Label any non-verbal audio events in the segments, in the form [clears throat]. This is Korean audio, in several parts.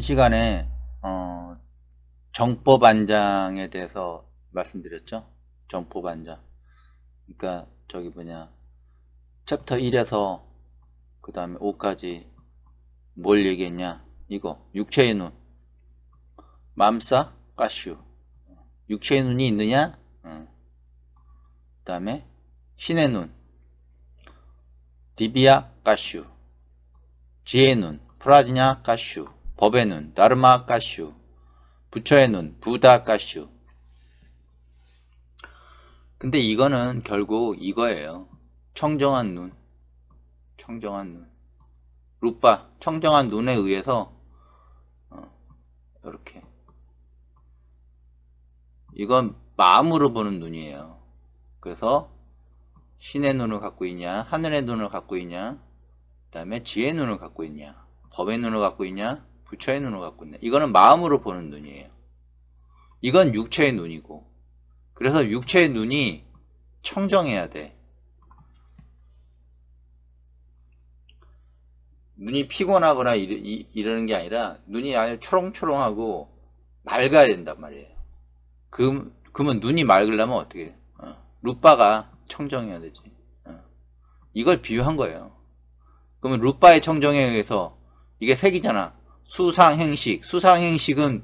시간에 어, 정법 안장에 대해서 말씀드렸죠. 정법 안장. 그러니까 저기 뭐냐 챕터 1에서 그 다음에 5까지 뭘 얘기했냐 이거 육체의 눈 맘싸 까슈 육체의 눈이 있느냐 응. 그 다음에 신의 눈 디비아 까슈 지혜의 눈 프라지냐 까슈 법의 눈 다르마까슈 부처의 눈 부다까슈 근데 이거는 결국 이거예요 청정한 눈 청정한 눈 루빠 청정한 눈에 의해서 어, 이렇게 이건 마음으로 보는 눈이에요 그래서 신의 눈을 갖고 있냐 하늘의 눈을 갖고 있냐 그 다음에 지혜의 눈을 갖고 있냐 법의 눈을 갖고 있냐 부처의 눈을 갖고 있네. 이거는 마음으로 보는 눈이에요. 이건 육체의 눈이고. 그래서 육체의 눈이 청정해야 돼. 눈이 피곤하거나 이러, 이러는 게 아니라 눈이 아주 초롱초롱하고 맑아야 된단 말이에요. 그, 그러면 눈이 맑으려면 어떻게 해? 어. 루빠가 청정해야 되지. 어. 이걸 비유한 거예요. 그러면 루빠의 청정에 의해서 이게 색이잖아. 수상행식. 수상행식은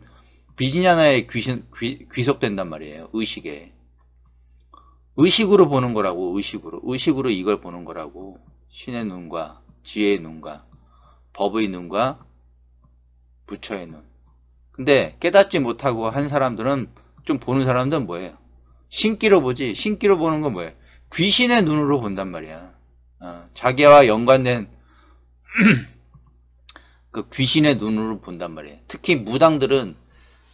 비지냐나에 귀신, 귀, 귀속된단 말이에요. 의식에. 의식으로 보는 거라고, 의식으로. 의식으로 이걸 보는 거라고. 신의 눈과 지혜의 눈과 법의 눈과 부처의 눈. 근데 깨닫지 못하고 한 사람들은 좀 보는 사람들은 뭐예요? 신기로 보지. 신기로 보는 건 뭐예요? 귀신의 눈으로 본단 말이야. 어, 자기와 연관된 그 귀신의 눈으로 본단 말이에요. 특히 무당들은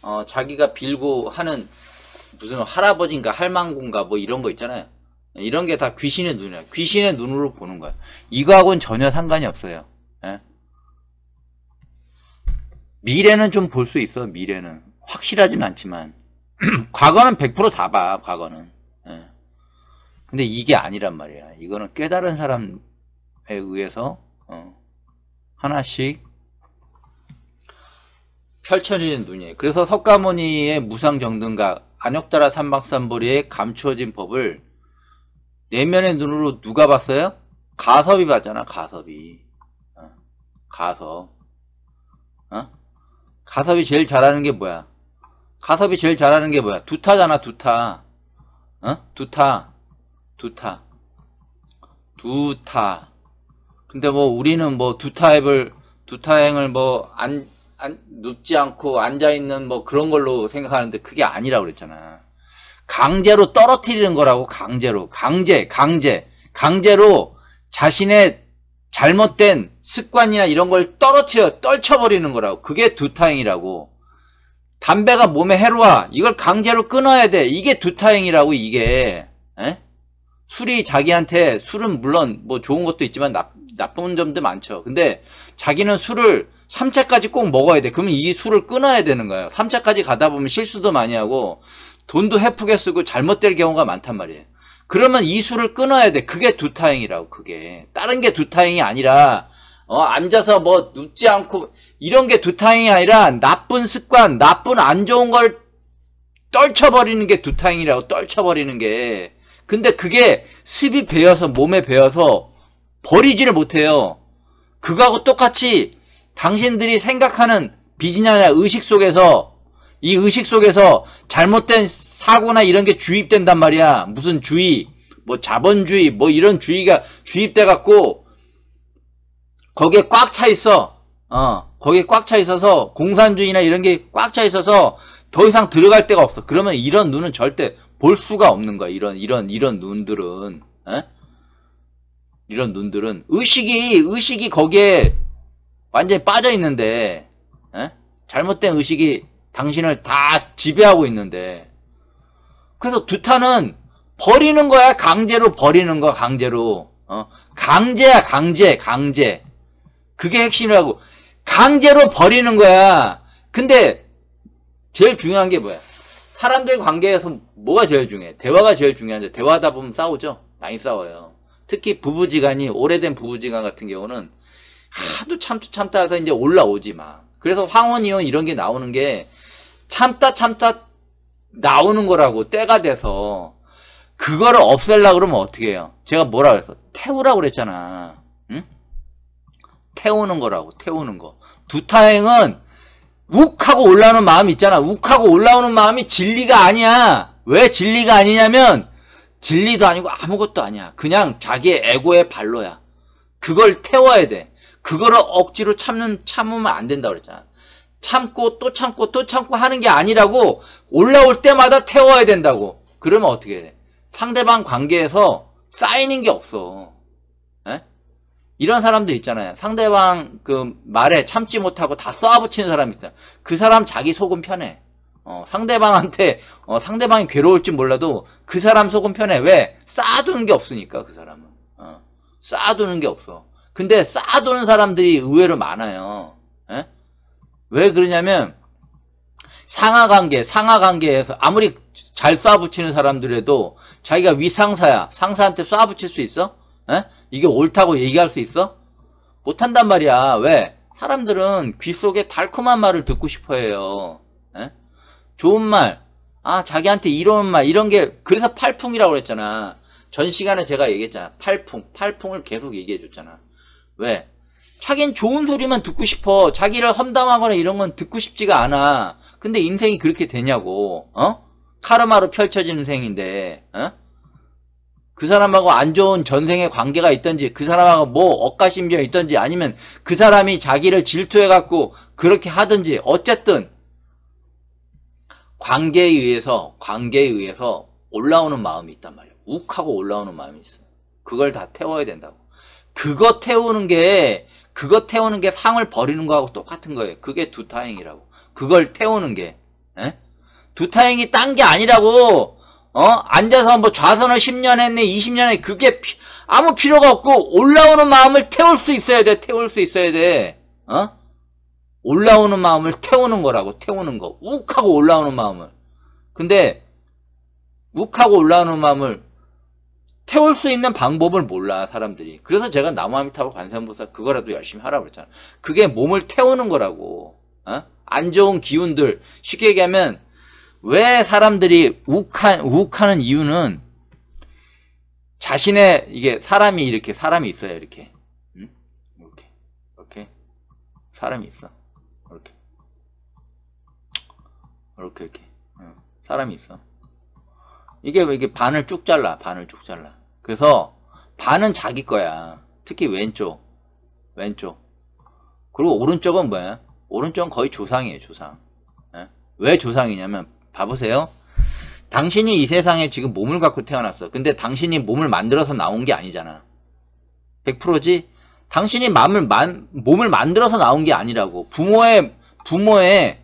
어, 자기가 빌고 하는 무슨 할아버지인가 할망군가 뭐 이런 거 있잖아요. 이런 게 다 귀신의 눈이야. 귀신의 눈으로 보는 거야. 이거하고는 전혀 상관이 없어요. 예? 미래는 좀 볼 수 있어. 미래는 확실하진 않지만 [clears throat] 과거는 100%다 봐. 과거는. 예. 근데 이게 아니란 말이야. 이거는 깨달은 사람에 의해서 어, 하나씩 펼쳐지는 눈이에요. 그래서 석가모니의 무상정등각, 안역따라 삼박삼보리의 감추어진 법을 내면의 눈으로 누가 봤어요? 가섭이 봤잖아, 가섭이. 어, 가섭. 어? 가섭이 제일 잘하는 게 뭐야? 가섭이 제일 잘하는 게 뭐야? 두타잖아, 두타. 어? 두타. 두타. 두타. 근데 뭐 우리는 뭐 두타협을, 두타행을 뭐 안, 눕지 않고 앉아있는 뭐 그런 걸로 생각하는데 그게 아니라고 그랬잖아. 강제로 떨어뜨리는 거라고 강제로 강제 강제 강제로 자신의 잘못된 습관이나 이런 걸 떨어뜨려 떨쳐버리는 거라고 그게 두타행이라고 담배가 몸에 해로와 이걸 강제로 끊어야 돼 이게 두타행이라고 이게 에? 술이 자기한테 술은 물론 뭐 좋은 것도 있지만 나, 나쁜 점도 많죠 근데 자기는 술을 3차까지 꼭 먹어야 돼. 그러면 이 술을 끊어야 되는 거예요. 3차까지 가다 보면 실수도 많이 하고 돈도 헤프게 쓰고 잘못될 경우가 많단 말이에요. 그러면 이 술을 끊어야 돼. 그게 두타행이라고 그게. 다른 게 두타행이 아니라 어, 앉아서 뭐 눕지 않고 이런 게 두타행이 아니라 나쁜 습관, 나쁜 안 좋은 걸 떨쳐버리는 게 두타행이라고 떨쳐버리는 게 근데 그게 습이 배어서 몸에 배어서 버리지를 못해요. 그거하고 똑같이 당신들이 생각하는 비즈니나 의식 속에서 이 의식 속에서 잘못된 사고나 이런 게 주입된단 말이야. 무슨 주의, 뭐 자본주의, 뭐 이런 주의가 주입돼 갖고 거기에 꽉 차 있어. 어, 거기에 꽉 차 있어서 공산주의나 이런 게 꽉 차 있어서 더 이상 들어갈 데가 없어. 그러면 이런 눈은 절대 볼 수가 없는 거야. 이런 이런 이런 눈들은 에? 이런 눈들은 의식이 의식이 거기에 완전히 빠져 있는데 에? 예? 잘못된 의식이 당신을 다 지배하고 있는데 그래서 두탄은 버리는 거야 강제로 버리는 거 강제로 어? 강제야 강제 강제 그게 핵심이라고 강제로 버리는 거야 근데 제일 중요한 게 뭐야 사람들 관계에서 뭐가 제일 중요해 대화가 제일 중요한데 대화하다 보면 싸우죠 많이 싸워요 특히 부부지간이 오래된 부부지간 같은 경우는 하도 참다 참다 해서 이제 올라오지 마. 그래서 황혼이혼 이런 게 나오는 게 참다 참다 나오는 거라고 때가 돼서 그거를 없앨라 그러면 어떻게 해요? 제가 뭐라 그랬어? 태우라 그랬잖아. 응? 태우는 거라고 태우는 거. 두타행은 욱하고 올라오는 마음이 있잖아. 욱하고 올라오는 마음이 진리가 아니야. 왜 진리가 아니냐면 진리도 아니고 아무것도 아니야. 그냥 자기의 에고의 발로야. 그걸 태워야 돼. 그거를 억지로 참는 참으면 안 된다 그랬잖아. 참고 또 참고 또 참고 하는 게 아니라고 올라올 때마다 태워야 된다고. 그러면 어떻게 돼? 상대방 관계에서 쌓이는 게 없어. 에? 예? 이런 사람도 있잖아요. 상대방 그 말에 참지 못하고 다 쏴붙이는 사람 있어요. 그 사람 자기 속은 편해. 어, 상대방한테 어, 상대방이 괴로울지 몰라도 그 사람 속은 편해. 왜? 쌓아두는 게 없으니까 그 사람은. 어, 쌓아두는 게 없어. 근데 쌓아두는 사람들이 의외로 많아요. 에? 예? 왜 그러냐면 상하관계, 상하관계에서 아무리 잘 쏴붙이는 사람들에도 자기가 위상사야. 상사한테 쏴붙일 수 있어? 에? 예? 이게 옳다고 얘기할 수 있어? 못한단 말이야. 왜? 사람들은 귀 속에 달콤한 말을 듣고 싶어 해요. 에? 예? 좋은 말. 아, 자기한테 이런 말, 이런 게, 그래서 팔풍이라고 그랬잖아. 전 시간에 제가 얘기했잖아. 팔풍. 팔풍을 계속 얘기해 줬잖아. 왜? 자긴 좋은 소리만 듣고 싶어. 자기를 험담하거나 이런 건 듣고 싶지가 않아. 근데 인생이 그렇게 되냐고. 어? 카르마로 펼쳐지는 생인데. 어? 그 사람하고 안 좋은 전생의 관계가 있던지 그 사람하고 뭐 억가심정이 있던지 아니면 그 사람이 자기를 질투해 갖고 그렇게 하든지 어쨌든 관계에 의해서 관계에 의해서 올라오는 마음이 있단 말이에 욱하고 올라오는 마음이 있어. 그걸 다 태워야 된다고. 그거 태우는 게 그거 태우는 게 상을 버리는 거하고 똑같은 거예요. 그게 두타행이라고. 그걸 태우는 게 에? 예? 두타행이 딴 게 아니라고. 어? 앉아서 뭐 좌선을 10년 했네, 20년 했네. 그게 피, 아무 필요가 없고 올라오는 마음을 태울 수 있어야 돼. 태울 수 있어야 돼. 어? 올라오는 마음을 태우는 거라고. 태우는 거. 욱하고 올라오는 마음을. 근데 욱하고 올라오는 마음을 태울 수 있는 방법을 몰라 사람들이 그래서 제가 나무아미타고 관세음보살 그거라도 열심히 하라고 그랬잖아 그게 몸을 태우는 거라고 어? 안 좋은 기운들 쉽게 얘기하면 왜 사람들이 욱한, 욱하는 이유는 자신의 이게 사람이 이렇게 사람이 있어요 이렇게 응? 이렇게 이렇게 사람이 있어 이렇게 이렇게 이렇게 응. 사람이 있어 이게 이게 반을 쭉 잘라 반을 쭉 잘라 그래서 반은 자기 거야. 특히 왼쪽. 왼쪽. 그리고 오른쪽은 뭐야? 오른쪽은 거의 조상이에요, 조상. 예? 왜 조상이냐면, 봐보세요. 당신이 이 세상에 지금 몸을 갖고 태어났어. 근데 당신이 몸을 만들어서 나온 게 아니잖아. 100%지? 당신이 마음을 만, 몸을 만들어서 나온 게 아니라고. 부모의, 부모의,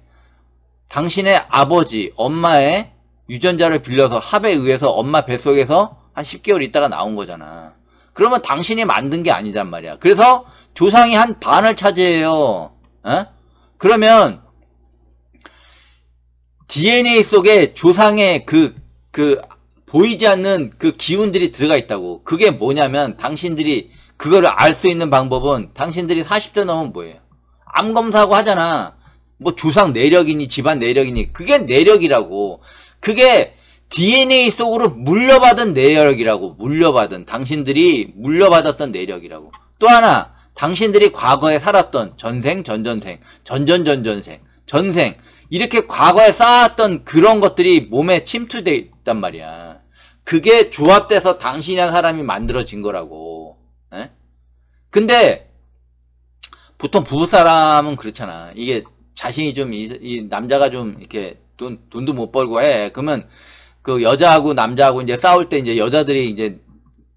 당신의 아버지, 엄마의 유전자를 빌려서 합에 의해서 엄마 뱃속에서 한 10개월 있다가 나온 거잖아. 그러면 당신이 만든 게 아니란 말이야. 그래서 조상이 한 반을 차지해요. 어? 그러면 DNA 속에 조상의 그, 그, 보이지 않는 그 기운들이 들어가 있다고. 그게 뭐냐면 당신들이 그거를 알 수 있는 방법은 당신들이 40대 넘으면 뭐예요? 암 검사하고 하잖아. 뭐 조상 내력이니 집안 내력이니 그게 내력이라고. 그게 DNA 속으로 물려받은 내력이라고 물려받은 당신들이 물려받았던 내력이라고 또 하나 당신들이 과거에 살았던 전생 전전생 전전전전생 전생 이렇게 과거에 쌓았던 그런 것들이 몸에 침투돼 있단 말이야 그게 조합돼서 당신이란 사람이 만들어진 거라고 에? 근데 보통 부부사람은 그렇잖아 이게 자신이 좀 이 남자가 좀 이렇게 돈, 돈도 못 벌고 해 그러면 그 여자하고 남자하고 이제 싸울 때 이제 여자들이 이제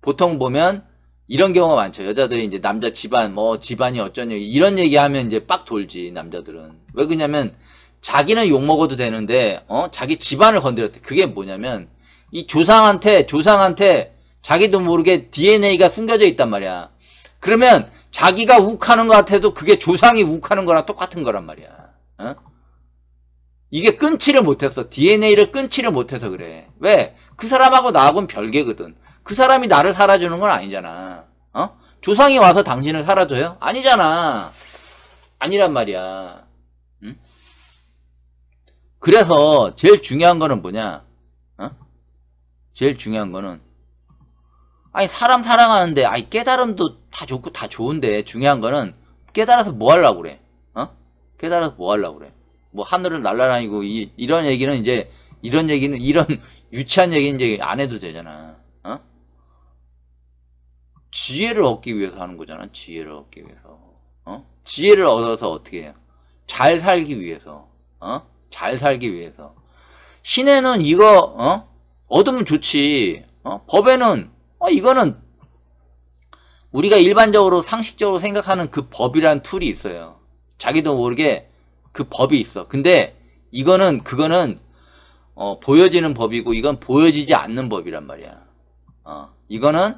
보통 보면 이런 경우가 많죠. 여자들이 이제 남자 집안 뭐 집안이 어쩌냐 이런 얘기하면 이제 빡 돌지 남자들은 왜 그냐면 자기는 욕 먹어도 되는데 어 자기 집안을 건드렸대. 그게 뭐냐면 이 조상한테 조상한테 자기도 모르게 DNA가 숨겨져 있단 말이야. 그러면 자기가 욱하는 것 같아도 그게 조상이 욱하는 거랑 똑같은 거란 말이야. 어? 이게 끊지를 못해서 DNA를 끊지를 못해서 그래. 왜? 그 사람하고 나하고는 별개거든. 그 사람이 나를 살아주는 건 아니잖아. 어? 조상이 와서 당신을 살아줘요? 아니잖아. 아니란 말이야. 응? 그래서 제일 중요한 거는 뭐냐? 어? 제일 중요한 거는 아니 사람 사랑하는데 아니 깨달음도 다 좋고 다 좋은데 중요한 거는 깨달아서 뭐 하려고 그래? 어? 깨달아서 뭐 하려고 그래? 뭐 하늘을 날라다니고 이, 이런 얘기는 이제 이런 얘기는 이런 [laughs] 유치한 얘기는 이제 안 해도 되잖아. 어? 지혜를 얻기 위해서 하는 거잖아. 지혜를 얻기 위해서. 어? 지혜를 얻어서 어떻게 해? 요잘 살기 위해서. 어? 잘 살기 위해서. 신에는 이거 어? 얻으면 좋지. 어? 법에는 어, 이거는 우리가 일반적으로 상식적으로 생각하는 그 법이란 툴이 있어요. 자기도 모르게 그 법이 있어. 근데 이거는 그거는 어, 보여지는 법이고 이건 보여지지 않는 법이란 말이야. 어, 이거는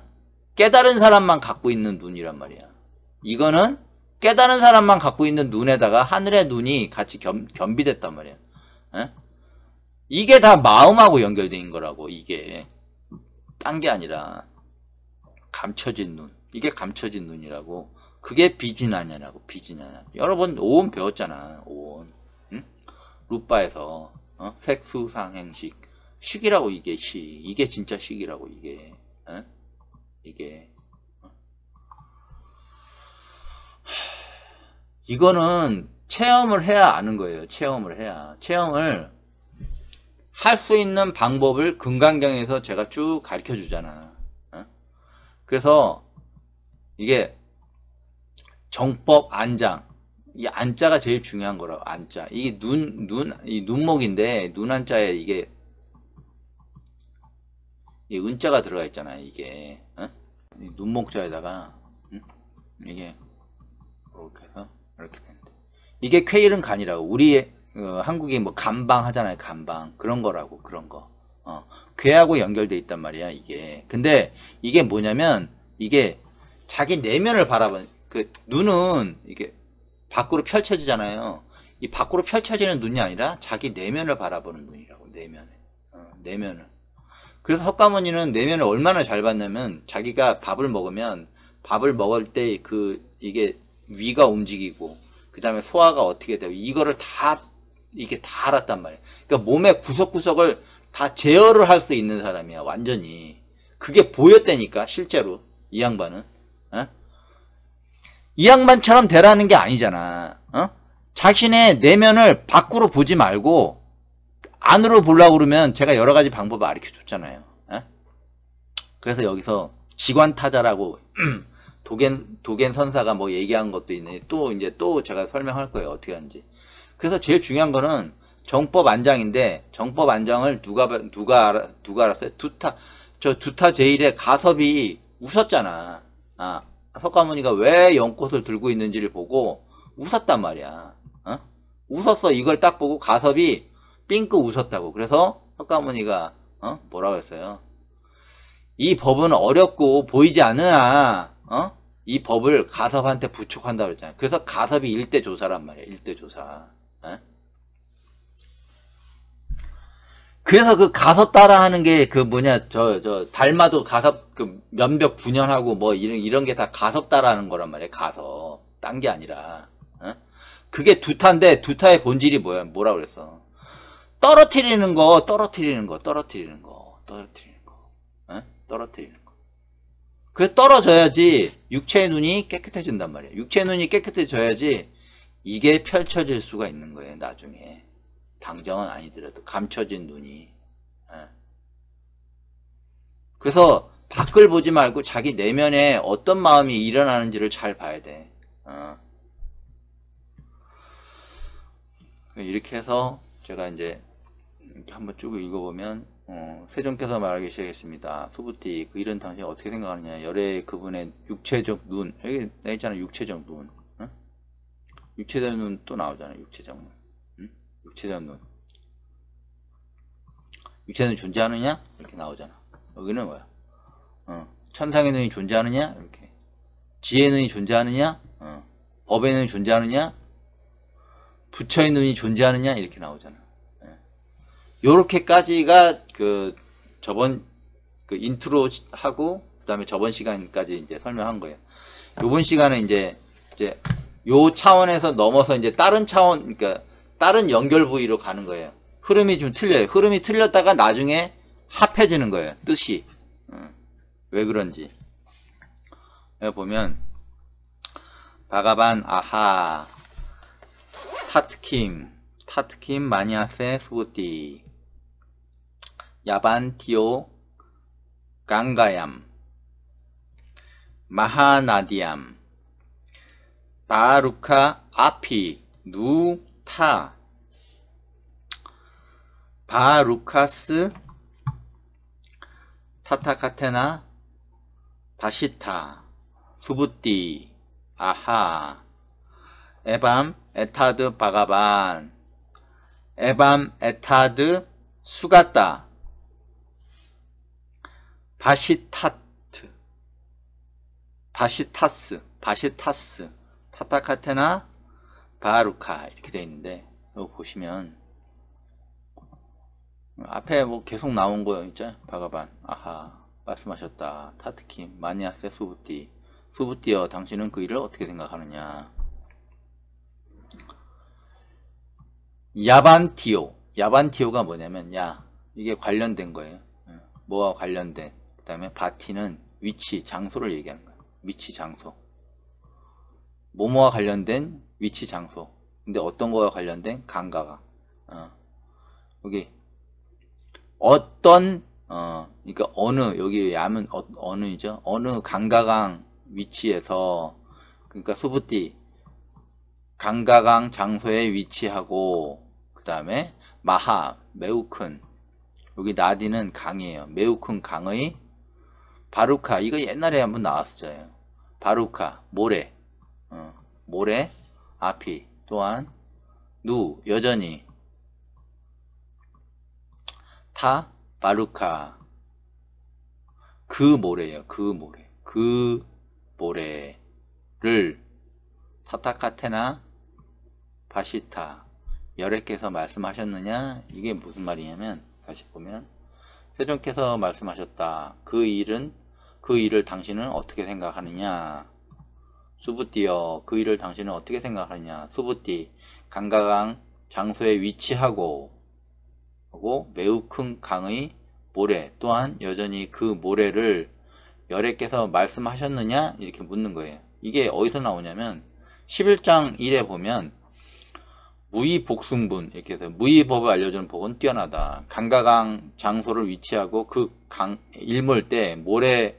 깨달은 사람만 갖고 있는 눈이란 말이야. 이거는 깨달은 사람만 갖고 있는 눈에다가 하늘의 눈이 같이 겸, 비됐단 말이야. 에? 예? 이게 다 마음하고 연결된 거라고 이게 딴 게 아니라 감춰진 눈 이게 감춰진 눈이라고 그게 비진하냐고 비진하냐 여러분 오온 배웠잖아 오온 응? 루빠에서 어? 색수상행식 식이라고 이게 식 이게 진짜 식이라고 이게 어? 이게 이거는 체험을 해야 아는 거예요 체험을 해야 체험을 할 수 있는 방법을 금강경에서 제가 쭉 가르쳐 주잖아 어? 그래서 이게 정법 안장 이 안자가 제일 중요한 거라고 안자 이게 눈 눈 이 눈목인데 눈 안자에 이게 이 은자가 들어가 있잖아 이게 어? 눈목자에다가 응? 이게 이렇게 해서 이렇게 되는데 이게 쾌일은 간이라고 우리 어, 한국이 뭐 간방 하잖아요 간방 그런 거라고 그런 거 어, 괴하고 연결돼 있단 말이야 이게 근데 이게 뭐냐면 이게 자기 내면을 바라보는 그 눈은 이게 밖으로 펼쳐지잖아요. 이 밖으로 펼쳐지는 눈이 아니라 자기 내면을 바라보는 눈이라고 내면을 어, 내면을. 그래서 석가모니는 내면을 얼마나 잘 봤냐면 자기가 밥을 먹으면 밥을 먹을 때 그 이게 위가 움직이고 그 다음에 소화가 어떻게 되고 이거를 다 이게 다 알았단 말이에요 그러니까 몸의 구석구석을 다 제어를 할 수 있는 사람이야 완전히. 그게 보였다니까 실제로 이 양반은. 어? 이 양반처럼 되라는 게 아니잖아. 어? 자신의 내면을 밖으로 보지 말고 안으로 보려고 그러면 제가 여러 가지 방법을 가르쳐 줬잖아요. 어? 그래서 여기서 지관 타자라고 [clears throat] 도겐 도겐 선사가 뭐 얘기한 것도 있네또 이제 또 제가 설명할 거예요. 어떻게 하는지. 그래서 제일 중요한 거는 정법 안장인데 정법 안장을 누가 누가 알아, 누가 알았어요? 두타 저 두타 제일의 가섭이 웃었잖아. 아. 석가모니가 왜 연꽃을 들고 있는지를 보고 웃었단 말이야. 어? 웃었어. 이걸 딱 보고 가섭이 삥크 웃었다고. 그래서 석가모니가 어? 뭐라고 랬어요이 법은 어렵고 보이지 않으나 어? 이 법을 가섭한테 부축한다 그랬잖아요. 그래서 가섭이 일대 조사란 말이야. 일대 조사. 에? 어? 그래서 그 가서 따라하는 게 그 뭐냐 저 저 달마도 가섭 그 면벽 분년하고뭐 이런 이런 게 다 가섭 따라하는 거란 말이에요 가서 딴 게 아니라 어? 그게 두타인데 두타의 본질이 뭐야 뭐라 그랬어 떨어뜨리는 거 떨어뜨리는 거 떨어뜨리는 거 떨어뜨리는 거 어? 떨어뜨리는 거그래 떨어져야지 육체의 눈이 깨끗해진단 말이에요 육체의 눈이 깨끗해져야지 이게 펼쳐질 수가 있는 거예요 나중에 당장은 아니더라도 감춰진 눈이 예. 그래서 밖을 보지 말고 자기 내면에 어떤 마음이 일어나는지를 잘 봐야 돼 어. 이렇게 해서 제가 이제 한번 쭉 읽어보면 어, 세종께서 말하기 시작했습니다. 소부티 그 이런 당신 이 어떻게 생각하느냐? 열의 그분의 육체적 눈 여기 내 있잖아 육체적 눈 어? 육체적 눈 또 나오잖아 육체적 눈 육체전론 육체는 존재하느냐? 이렇게 나오잖아 여기는 뭐야? 어, 천상의 눈이 존재하느냐? 이렇게 지혜의 눈이 존재하느냐? 어, 법의 눈이 존재하느냐? 부처의 눈이 존재하느냐? 이렇게 나오잖아 예. 요렇게까지가 그 저번 그 인트로 하고 그다음에 저번 시간까지 이제 설명한 거예요. 요번 시간은 이제 이제 요 차원에서 넘어서 이제 다른 차원 그러니까 다른 연결 부위로 가는 거예요. 흐름이 좀 틀려요. 흐름이 틀렸다가 나중에 합해지는 거예요. 뜻이. 어. 왜 그런지. 여기 보면 바가반 아하 타트킴 타트킴 마니아세 수부띠 야반 디오 강가얌 마하나디암 바루카 아피 누 타, 바 루카스, 타타카테나, 바시타, 수부띠, 아하, 에밤, 에타드, 바가반, 에밤, 에타드, 수가타, 바시타트, 바시타스, 바시타스, 타타카테나, 바루카 이렇게 되어 있는데 이거 보시면 앞에 뭐 계속 나온 거 있죠 바가반 아하 말씀하셨다 타트킴 마니아세 수부띠 수부띠여 당신은 그 일을 어떻게 생각하느냐 야반티오 야반티오가 뭐냐면 야 이게 관련된 거예요 뭐와 관련된 그 다음에 바티는 위치 장소를 얘기하는 거예요 위치 장소 뭐뭐와 관련된 위치 장소 근데 어떤 거와 관련된 강가가 어, 여기 어떤 어 그러니까 어느 여기 야면 어, 느이죠 어느 강가강 위치에서 그러니까 수부띠 강가강 장소에 위치하고 그 다음에 마하 매우 큰 여기 나디는 강이에요 매우 큰 강의 바루카 이거 옛날에 한번 나왔어요 바루카 모래 어, 모래 앞이 또한 누 여전히 타 바루카 그 모래예요 그 모래 그 모래를 타타카테나 바시타 여래께서 말씀하셨느냐 이게 무슨 말이냐면 다시 보면 세종께서 말씀하셨다 그 일은 그 일을 당신은 어떻게 생각하느냐 수부띠여 그 일을 당신은 어떻게 생각하느냐 수부띠 강가강 장소에 위치하고 하고 매우 큰 강의 모래 또한 여전히 그 모래를 열애께서 말씀하셨느냐 이렇게 묻는 거예요 이게 어디서 나오냐면 11장 1에 보면 무의복승분 이렇게 해서 무의법을 알려주는 복은 뛰어나다 강가강 장소를 위치하고 그 강 일몰 때 모래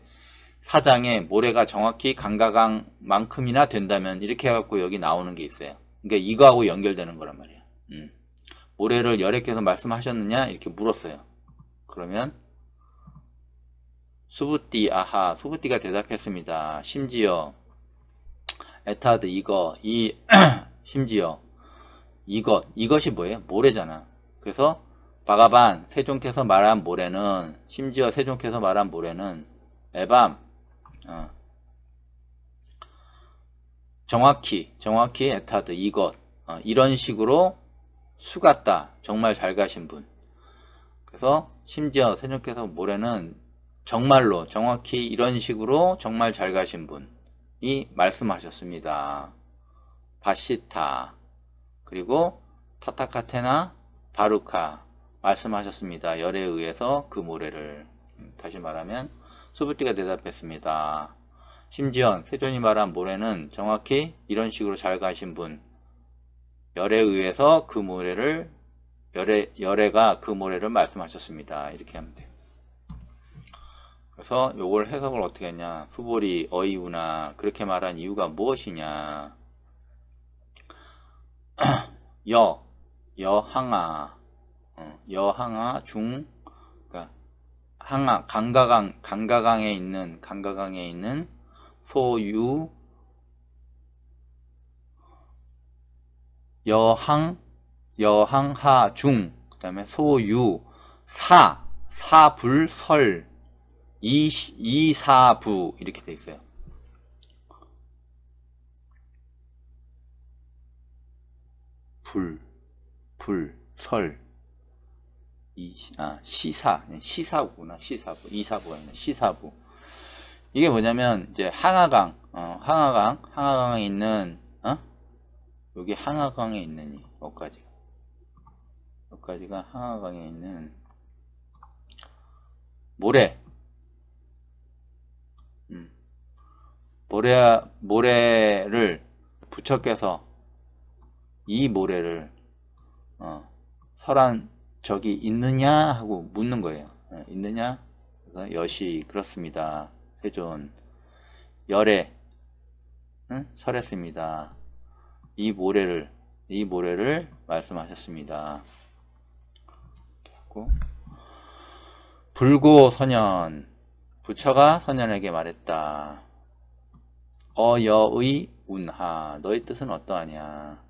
사장의 모래가 정확히 강가강만큼이나 된다면 이렇게 해갖고 여기 나오는 게 있어요. 그러니까 이거하고 연결되는 거란 말이에요. 음. 모래를 여래께서 말씀하셨느냐 이렇게 물었어요. 그러면 수부띠 아하 수부띠가 대답했습니다. 심지어 에타드 이거 이 [clears throat] 심지어 이것 이것이 뭐예요? 모래잖아. 그래서 바가반 세종께서 말한 모래는 심지어 세종께서 말한 모래는 에밤 어. 정확히 정확히 에타드 이것 어, 이런 식으로 수 같다 정말 잘 가신 분 그래서 심지어 세종께서 모레는 정말로 정확히 이런 식으로 정말 잘 가신 분이 말씀하셨습니다 바시타 그리고 타타카테나 바루카 말씀하셨습니다 열에 의해서 그 모래를 음, 다시 말하면 수부띠가 대답했습니다. 심지어 세존이 말한 모래는 정확히 이런 식으로 잘 가신 분 열에 의해서 그 모래를 열에열에가그 모래를 말씀하셨습니다. 이렇게 하면 돼요. 그래서 요걸 해석을 어떻게 했냐. 수보리, 어이구나. 그렇게 말한 이유가 무엇이냐. [clears throat] 여, 여항아, 어, 여항아 중 항아, 강가강 강가강에 있는 강가강에 있는 소유 여항 여항하 중 그다음에 소유 사 사불 설 이, 이사부 이렇게 돼 있어요. 불, 불, 설 이, 아, 시사, 네, 시사구나 시사부, 이사부가 있는 시사부. 이게 뭐냐면, 이제, 항하강, 어, 항하강, 항하강에 있는, 어? 여기 항하강에 있는 이, 여기까지. 여기까지가 항하강에 있는 모래. 음. 모래, 모래를 부처께서 이 모래를, 어, 설한 저기 있느냐 하고 묻는 거예요. 예, 있느냐? 그래서 여시 그렇습니다. 세존 열에 응? 설했습니다. 이 모래를 이 모래를 말씀하셨습니다. 불고 선현 부처가 선현에게 말했다. 어여의 운하 너의 뜻은 어떠하냐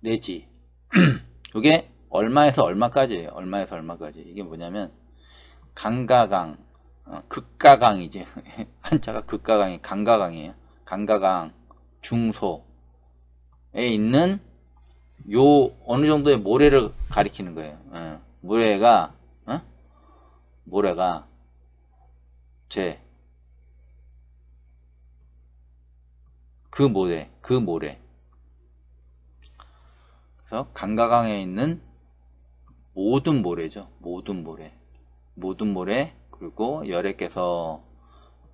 내지 이게 [clears throat] 얼마에서 얼마까지예요. 얼마에서 얼마까지. 이게 뭐냐면 강가강, 어, 극가강이지. [laughs] 한자가 극가강이 강가강이에요. 강가강 중소에 있는 요 어느 정도의 모래를 가리키는 거예요. 예. 모래가 어? 모래가 제 그 모래 그 모래 그래서 강가강에 있는 모든 모래죠. 모든 모래. 모든 모래 그리고 열애께서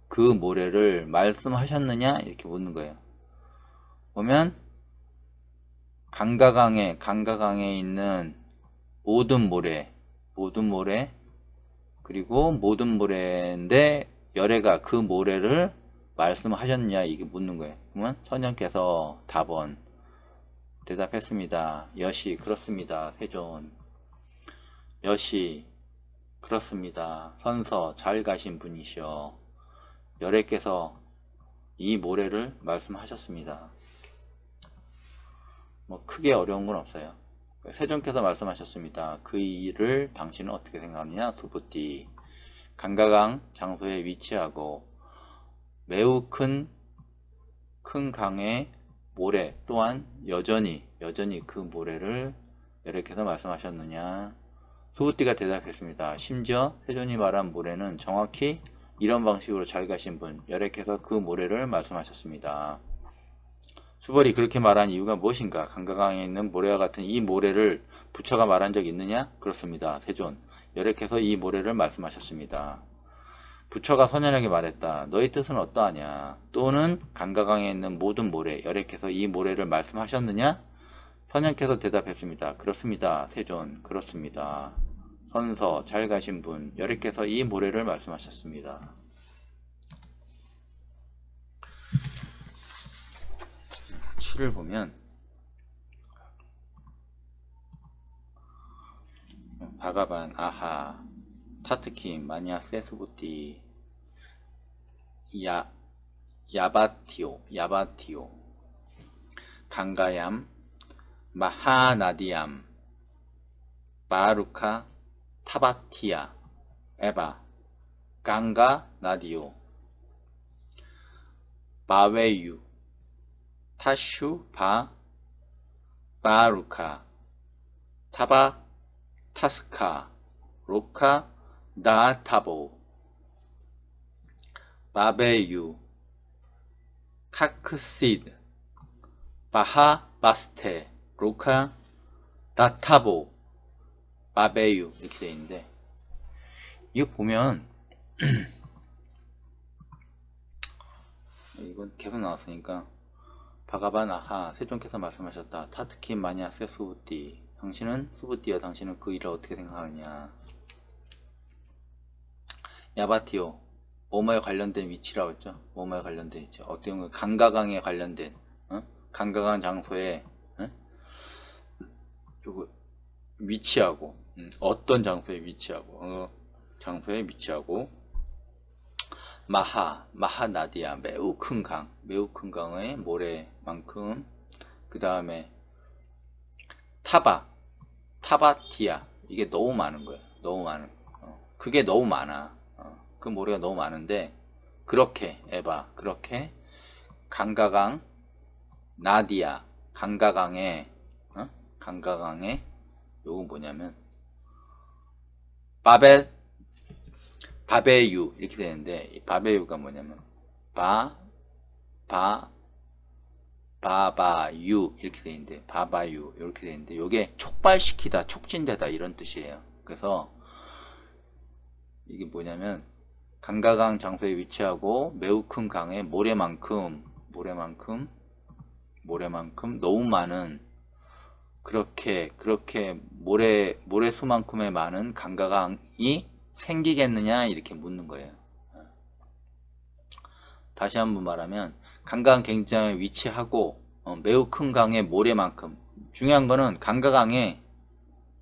그 모래를 말씀하셨느냐 이렇게 묻는 거예요. 보면 강가강에 강가강에 있는 모든 모래 모든 모래 그리고 모든 모래인데 열애가 그 모래를 말씀하셨느냐 이게 묻는 거예요. 그러면 선영께서 답은 대답했습니다. 여시 그렇습니다. 세존 여시 그렇습니다. 선서 잘 가신 분이시여 여래께서이 모래를 말씀하셨습니다. 뭐 크게 어려운 건 없어요. 세종께서 말씀하셨습니다. 그 일을 당신은 어떻게 생각하느냐? 수부띠 강가강 장소에 위치하고 매우 큰 큰 강의 모래 또한 여전히 여전히 그 모래를 열애께서 말씀하셨느냐 소띠가 대답했습니다. 심지어 세존이 말한 모래는 정확히 이런 방식으로 잘 가신 분, 열액해서 그 모래를 말씀하셨습니다. 수벌이 그렇게 말한 이유가 무엇인가? 강가강에 있는 모래와 같은 이 모래를 부처가 말한 적 있느냐? 그렇습니다. 세존, 열액해서 이 모래를 말씀하셨습니다. 부처가 선현에게 말했다. 너희 뜻은 어떠하냐? 또는 강가강에 있는 모든 모래, 열액해서 이 모래를 말씀하셨느냐? 선현께서 대답했습니다. 그렇습니다. 세존, 그렇습니다. 선서, 잘 가신 분 여리께서 이 모래를 말씀하셨습니다. 7을 보면 바가반, 아하, 타트킴, 마니아 세스부티, 야, 야바티오, 야바티오, 강가얌, 마하나디암, 바루카, 타바티아, 에바, 강가 나디오, 바웨유, 타슈바, 바루카, 타바, 타스카, 로카, 나타보, 바베유, 카크시드, 바하, 바스테, 로카, 나타보, 마베유 이렇게 되어 있는데 이거 보면 [clears throat] 이건 계속 나왔으니까 바가반 아하 세종께서 말씀하셨다 타트킨 마니아세 수부띠 당신은 수부띠야 당신은 그 일을 어떻게 생각하느냐 야바티오 뭐뭐에 관련된 위치라고 했죠 뭐뭐에 관련된 위치 어떻게 보면 강가강에 관련된 어? 강가강 장소에 어? 요거 위치하고 음, 어떤 장소에 위치하고 어느 장소에 위치하고 마하, 마하나디아 매우 큰 강, 매우 큰 강의 모래만큼 그 다음에 타바, 타바티아 이게 너무 많은 거예요. 너무 많은 어, 그게 너무 많아. 어, 그 모래가 너무 많은데 그렇게 에바 그렇게 강가강 나디아 강가강의 어? 강가강의 요건 뭐냐면 바베 바베유 이렇게 되는데 이 바베유가 뭐냐면 바 바 바바유 이렇게 돼 있는데 바바유 이렇게 돼 있는데 이게 촉발시키다 촉진되다 이런 뜻이에요 그래서 이게 뭐냐면 강가강 장소에 위치하고 매우 큰 강의 모래만큼 모래만큼 모래만큼 너무 많은 그렇게 그렇게 모래 모래수만큼의 많은 강가강이 생기겠느냐 이렇게 묻는 거예요. 다시 한번 말하면 강강 가 굉장히 위치하고 어, 매우 큰 강의 모래만큼 중요한 거는 강가강에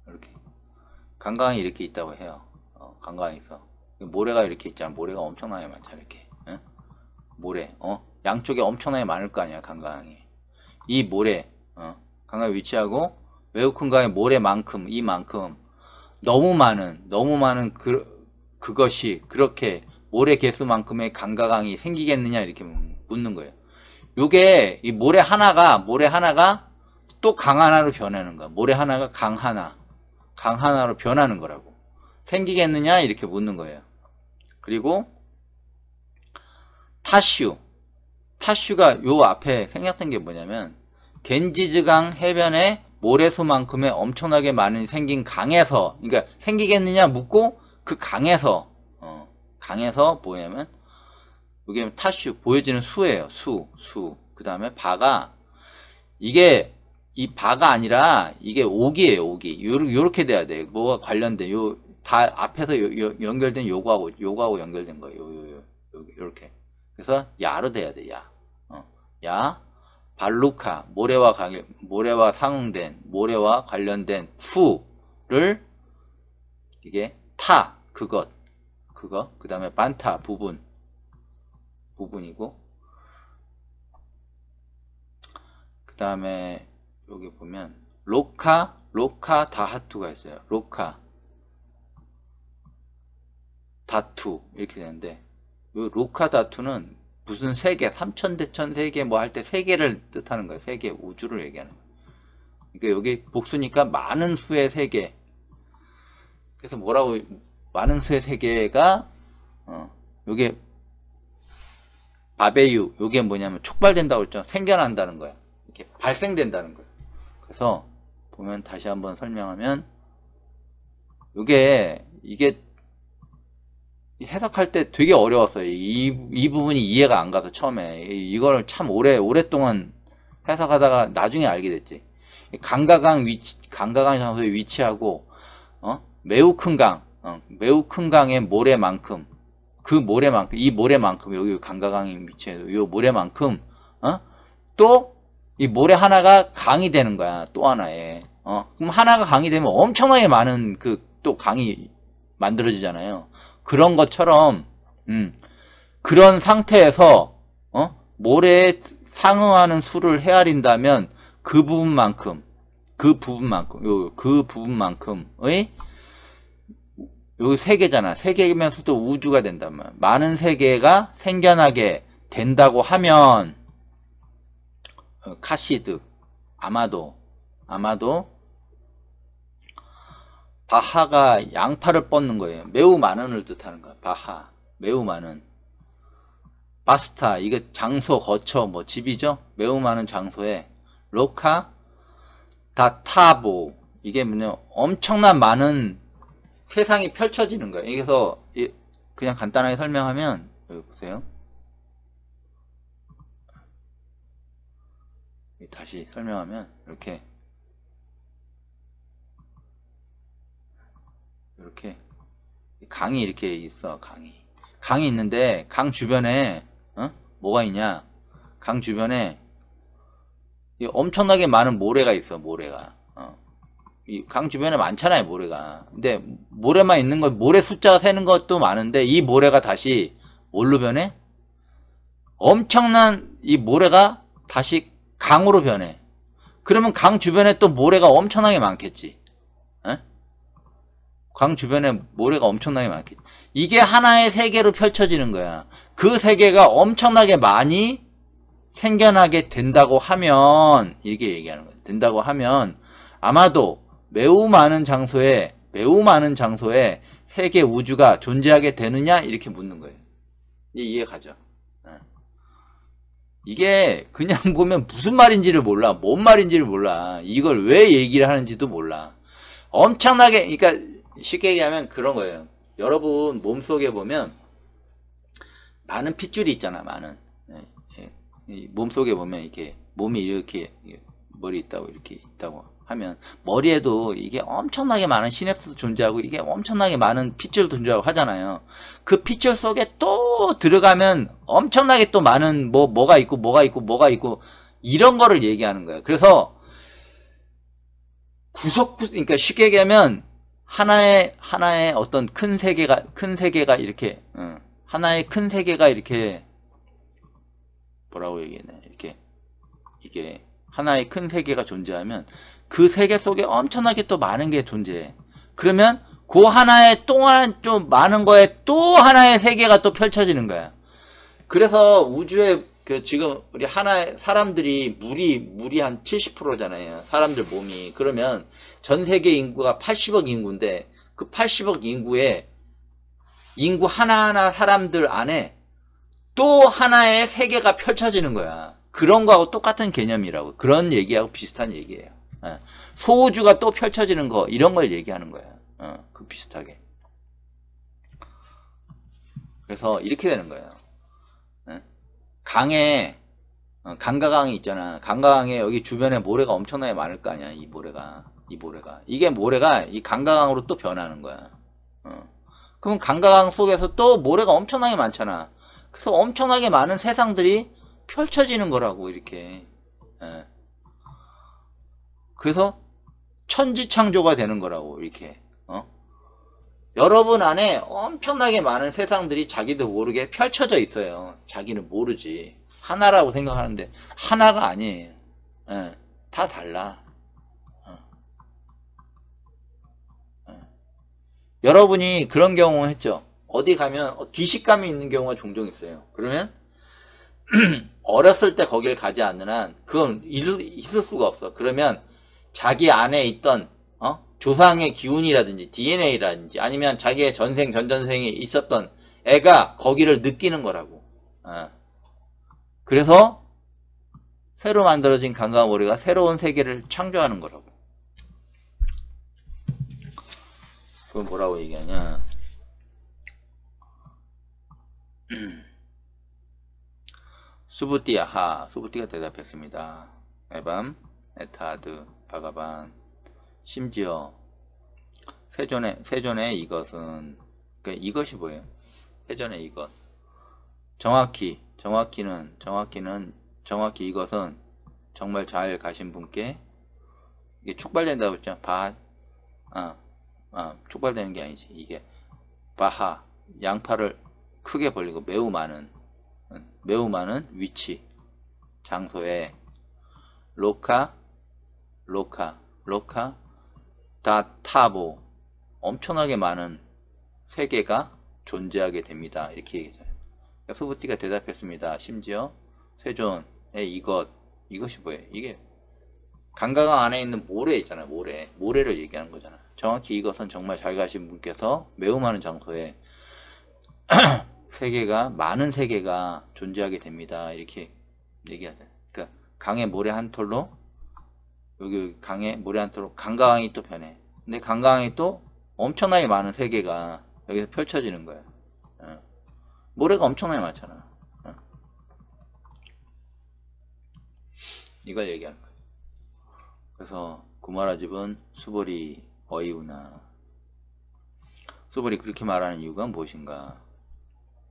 이렇게 강강이 이렇게 있다고 해요. 어, 강강에서 모래가 이렇게 있잖아. 모래가 엄청나게 많잖아 이렇게 응? 모래 어 양쪽에 엄청나게 많을 거 아니야 강강이 가이 모래 어, 강가에 위치하고 외우 큰 강의 모래만큼 이만큼 너무 많은 너무 많은 그, 그것이 그렇게 모래 개수만큼의 강가강이 생기겠느냐 이렇게 묻는 거예요. 요게 이 모래 하나가 모래 하나가 또 강 하나로 변하는 거야. 모래 하나가 강 하나 강 하나로 변하는 거라고 생기겠느냐 이렇게 묻는 거예요. 그리고 타슈 타슈가 요 앞에 생략된 게 뭐냐면 겐지즈강 해변에 모래수만큼의 엄청나게 많은 생긴 강에서 그러니까 생기겠느냐 묻고 그 강에서 어, 강에서 뭐냐면 이게 타슈 보여지는 수예요 수 수그 다음에 바가 이게 이 바가 아니라 이게 옥이에요 옥이 요렇게, 요렇게 돼야 돼 뭐가 관련된 요 다 앞에서 요, 요, 연결된 요거하고 요거하고 연결된 거예요 요, 요, 요, 요렇게 그래서 야로 돼야 돼야야 어, 야. 발루카 모래와 가, 모래와 상응된 모래와 관련된 후를 이게 타 그것 그거 그 다음에 반타 부분 부분이고 그 다음에 여기 보면 로카 로카 다하투가 있어요 로카 다투 이렇게 되는데 로카 다투는 무슨 세계, 삼천 대천 세계 뭐 할 때 세계를 뜻하는 거예요. 세계, 우주를 얘기하는 거예요. 그러니까 여기 복수니까 많은 수의 세계. 그래서 뭐라고 많은 수의 세계가 어, 요게 바베유, 요게 뭐냐면 촉발된다고 했죠. 생겨난다는 거야. 이렇게 발생된다는 거야. 그래서 보면 다시 한번 설명하면 요게 이게 해석할 때 되게 어려웠어요. 이, 이 부분이 이해가 안 가서 처음에. 이걸 참 오래, 오랫동안 해석하다가 나중에 알게 됐지. 강가강 위치, 강가강 장소에 위치하고, 어? 매우 큰 강, 어? 매우 큰 강의 모래만큼, 그 모래만큼, 이 모래만큼, 여기 강가강이 위치해, 이 모래만큼, 어? 또, 이 모래 하나가 강이 되는 거야. 또 하나에. 어? 그럼 하나가 강이 되면 엄청나게 많은 그, 또 강이 만들어지잖아요. 그런 것처럼 음, 그런 상태에서 어? 모래에 상응하는 수를 헤아린다면 그 부분만큼 그 부분만큼 요, 그 부분만큼의 여기 세계잖아세 개면서도 우주가 된단 말이야 많은 세계가 생겨나게 된다고 하면 어, 카시드 아마도 아마도 바하가 양파를 뻗는 거예요. 매우 많은을 뜻하는 거예요 바하. 매우 많은. 바스타. 이게 장소, 거처, 뭐 집이죠? 매우 많은 장소에. 로카, 다타보. 이게 뭐냐 엄청난 많은 세상이 펼쳐지는 거예요. 여기서 그냥 간단하게 설명하면 여기 보세요. 다시 설명하면 이렇게 이렇게 강이 이렇게 있어 강이 강이 있는데 강 주변에 어? 뭐가 있냐 강 주변에 엄청나게 많은 모래가 있어 모래가 어. 강 주변에 많잖아요 모래가 근데 모래만 있는 거 모래 숫자가 세는 것도 많은데 이 모래가 다시 뭘로 변해? 엄청난 이 모래가 다시 강으로 변해 그러면 강 주변에 또 모래가 엄청나게 많겠지 광 주변에 모래가 엄청나게 많겠 이게 하나의 세계로 펼쳐지는 거야. 그 세계가 엄청나게 많이 생겨나게 된다고 하면 이렇게 얘기하는 거야. 된다고 하면 아마도 매우 많은 장소에 매우 많은 장소에 세계 우주가 존재하게 되느냐 이렇게 묻는 거예요. 이해 가죠. 네. 이게 그냥 [laughs] 보면 무슨 말인지를 몰라. 뭔 말인지를 몰라. 이걸 왜 얘기를 하는지도 몰라. 엄청나게 그러니까 쉽게 얘기하면 그런 거예요. 여러분 몸속에 보면 많은 핏줄이 있잖아, 많은. 네, 예. 몸속에 보면 이렇게 몸이 이렇게 머리 있다고 이렇게 있다고 하면 머리에도 이게 엄청나게 많은 시냅스도 존재하고 이게 엄청나게 많은 핏줄도 존재하고 하잖아요. 그 핏줄 속에 또 들어가면 엄청나게 또 많은 뭐 뭐가 있고 뭐가 있고 뭐가 있고 이런 거를 얘기하는 거예요. 그래서 구석구 석 그러니까 쉽게 얘기하면 하나의 하나의 어떤 큰 세계가 큰 세계가 이렇게 응. 어, 하나의 큰 세계가 이렇게 뭐라고 얘기했나 이렇게 이게 하나의 큰 세계가 존재하면 그 세계 속에 엄청나게 또 많은 게 존재해. 그러면 그 하나의 동안 좀 많은 거에 또 하나의 세계가 또 펼쳐지는 거야. 그래서 우주의 그 지금 우리 하나 의 사람들이 물이 물이 한 70%잖아요. 사람들 몸이 그러면 전 세계 인구가 80억 인구인데 그 80억 인구에 인구 하나하나 사람들 안에 또 하나의 세계가 펼쳐지는 거야. 그런 거하고 똑같은 개념이라고. 그런 얘기하고 비슷한 얘기예요. 예. 소우주가 또 펼쳐지는 거 이런 걸 얘기하는 거야. 어, 그 비슷하게. 그래서 이렇게 되는 거예요. 강에 어, 강가강이 있잖아. 강가강에 여기 주변에 모래가 엄청나게 많을 거 아니야. 이 모래가. 이 모래가. 이게 모래가 이 강가강으로 또 변하는 거야. 어. 그럼 강가강 속에서 또 모래가 엄청나게 많잖아. 그래서 엄청나게 많은 세상들이 펼쳐지는 거라고 이렇게. 예. 그래서 천지창조가 되는 거라고 이렇게. 여러분 안에 엄청나게 많은 세상들이 자기도 모르게 펼쳐져 있어요. 자기는 모르지. 하나라고 생각하는데 하나가 아니에요. 예, 다 달라. 어. 어. 여러분이 그런 경우 했죠. 어디 가면 어, 기식감이 있는 경우가 종종 있어요. 그러면 [clears throat] 어렸을 때 거길 가지 않는 한 그건 있을 수가 없어. 그러면 자기 안에 있던 어? 조상의 기운이라든지 DNA라든지 아니면 자기의 전생 전전생에 있었던 애가 거기를 느끼는 거라고 어. 그래서 새로 만들어진 강강 머리가 새로운 세계를 창조하는 거라고 그건 뭐라고 얘기하냐 [clears throat] 수부띠 야하 수부띠가 대답했습니다 에밤 에타드 바가반 심지어 세존의 세존의 이것은 그러니까 이것이 뭐예요? 세존의 이것. 정확히 정확히는 정확히는 정확히 이것은 정말 잘 가신 분께 이게 촉발된다고 했죠. 바, 아, 아, 촉발되는 게 아니지. 이게 바하 양파를 크게 벌리고 매우 많은 음, 매우 많은 위치 장소에 로카 로카 로카 다타보 엄청나게 많은 세계가 존재하게 됩니다. 이렇게 얘기해잖아요 그러니까 소부티가 대답했습니다. 심지어 세존의 이것 이것이 뭐예요? 이게 강가가 안에 있는 모래 있잖아요. 모래 모래를 얘기하는 거잖아요. 정확히 이것은 정말 잘 가신 분께서 매우 많은 장소에 [clears throat] 세계가 많은 세계가 존재하게 됩니다. 이렇게 얘기하잖아요. 그러니까 강의 모래 한 톨로 여기, 강에모래안토록강강이또 변해 근데 강강이또 엄청나게 많은 세계가 여기서 펼쳐지는 거예요 어. 모래가 엄청나게 많잖아 어. 이걸 얘기하는 거예요 그래서 구마라 집은 수보리 어이우나 수보리 그렇게 말하는 이유가 무엇인가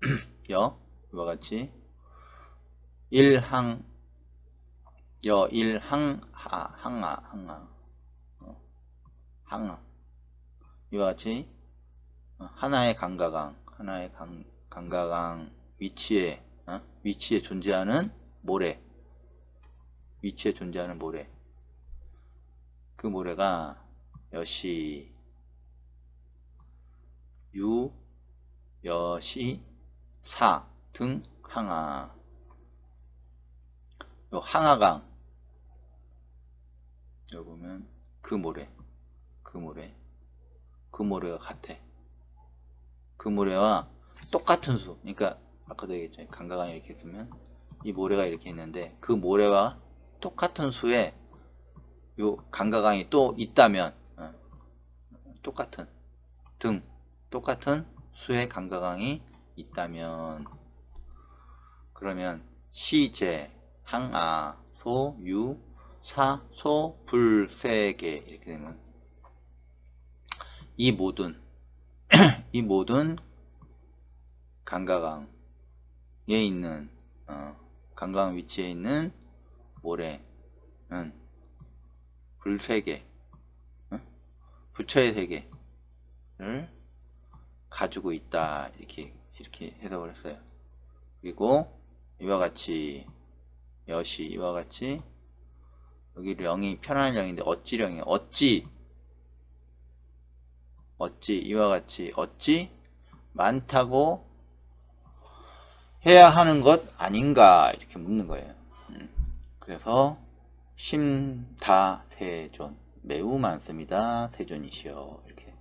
[clears throat] 여 이와 같이 일항 여 일항 하, 항아, 항아, 어, 항아. 이와 같이 어, 하나의 강가강, 하나의 강, 강가강 위치에 어? 위치에 존재하는 모래, 위치에 존재하는 모래. 그 모래가 여시, 유, 여시, 사 등 항아. 요 항아강 지어보면 그 모래 그 모래 그 모래가 같아 그 모래와 똑같은 수 그러니까 아까도 얘기했죠 강가가 이렇게 있으면 이 모래가 이렇게 있는데 그 모래와 똑같은 수에 요 강가강이 또 있다면 어, 똑같은 등 똑같은 수의 강가강이 있다면 그러면 시제 항아 소유 사소불세계 이렇게 되면 이 모든 [clears throat] 이 모든 강가강에 있는 어, 강강 위치에 있는 모래는 불세계 어? 부처의 세계를 가지고 있다 이렇게 이렇게 해석을 했어요. 그리고 이와 같이 여시 이와 같이 여기 령이 편안한 령인데 어찌령이에요. 어찌 어찌 이와 같이 어찌 많다고 해야 하는 것 아닌가 이렇게 묻는 거예요. 음. 그래서 심다세존 매우 많습니다. 세존이시여 이렇게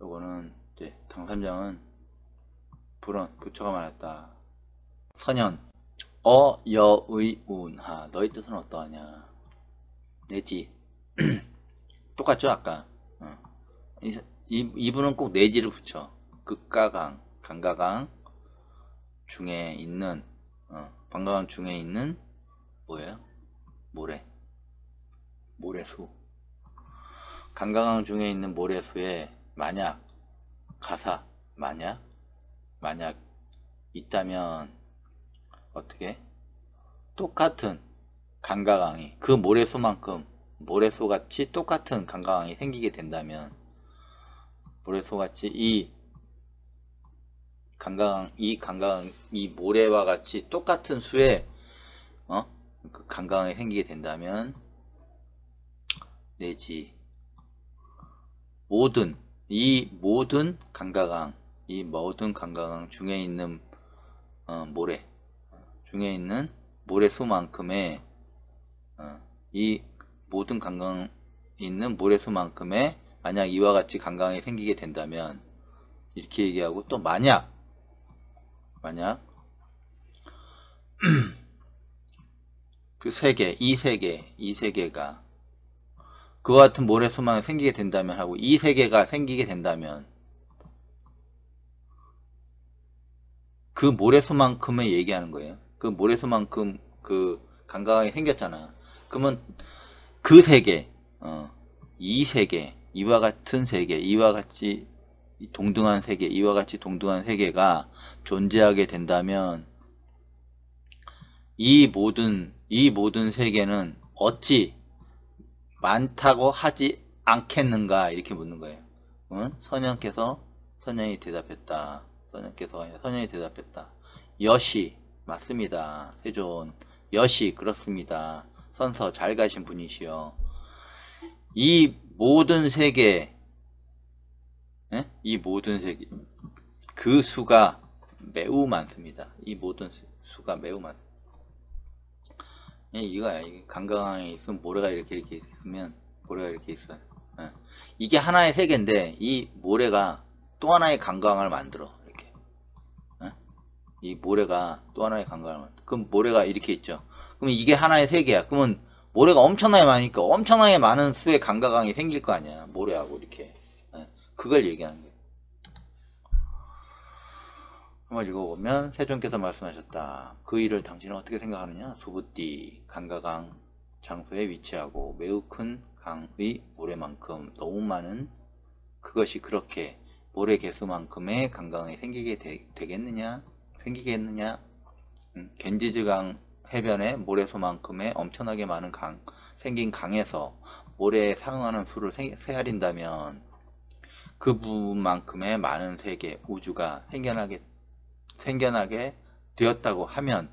요거는 이제 당삼장은 불언 부처가 많았다. 선현 어, 여, 의, 운, 하. 아, 너의 뜻은 어떠하냐? 내지. [clears throat] 똑같죠, 아까? 어. 이, 이, 분은꼭 내지를 붙여. 극가강, 강가강 중에 있는, 어, 방가강 중에 있는, 뭐예요? 모래. 모래수. 강가강 중에 있는 모래수에 만약, 가사, 만약, 만약 있다면, 어떻게 똑같은 강가강이 그 모래소만큼 모래소같이 똑같은 강가강이 생기게 된다면 모래소같이 이 강강 이 강강 이 모래와 같이 똑같은 수의 어? 그 강강이 생기게 된다면 내지 모든 이 모든 강가강 이 모든 강가강 중에 있는 어, 모래 중에 있는 모래수만큼의 어, 이 모든 강강에 있는 모래수만큼의 만약 이와 같이 강강이 생기게 된다면 이렇게 얘기하고 또 만약 만약 [clears throat] 그 세계 이 세계 이 세계가 그와 같은 모래수만이 생기게 된다면 하고 이 세계가 생기게 된다면 그모래수만큼의 얘기하는 거예요. 그 모래수만큼 그간강하게 생겼잖아. 그러면 그 세계, 어, 이 세계, 이와 같은 세계, 이와 같이 동등한 세계, 이와 같이 동등한 세계가 존재하게 된다면 이 모든 이 모든 세계는 어찌 많다고 하지 않겠는가 이렇게 묻는 거예요. 응? 어? 선영께서 선영이 대답했다. 선영께서 선영이 대답했다. 여시 맞습니다. 세존 여시 그렇습니다. 선서 잘 가신 분이시여. 이 모든 세계 에? 예? 이 모든 세계 그 수가 매우 많습니다. 이 모든 수가 매우 많. 습니다 예, 이거야. 강강에 있으면 모래가 이렇게 이렇게 있으면 모래가 이렇게 있어요. 에. 예. 이게 하나의 세계인데 이 모래가 또 하나의 강강을 만들어. 이 모래가 또 하나의 강강을 만든다. 그럼 모래가 이렇게 있죠. 그럼 이게 하나의 세계야 그러면 모래가 엄청나게 많으니까 엄청나게 많은 수의 강가강이 생길 거 아니야. 모래하고 이렇게. 예. 그걸 얘기하는 거예요. 한번 읽어보면 세종께서 말씀하셨다. 그 일을 당신은 어떻게 생각하느냐? 소부띠 강가강 장소에 위치하고 매우 큰 강의 모래만큼 너무 많은 그것이 그렇게 모래 개수만큼의 강강이 생기게 되, 겠느냐 생기겠느냐? 음, 겐지즈강 해변에모래소만큼의 엄청나게 많은 강, 생긴 강에서 모래에 상응하는 수를 세, 헤인다면그 부분만큼의 많은 세계, 우주가 생겨나게, 생겨나게 되었다고 하면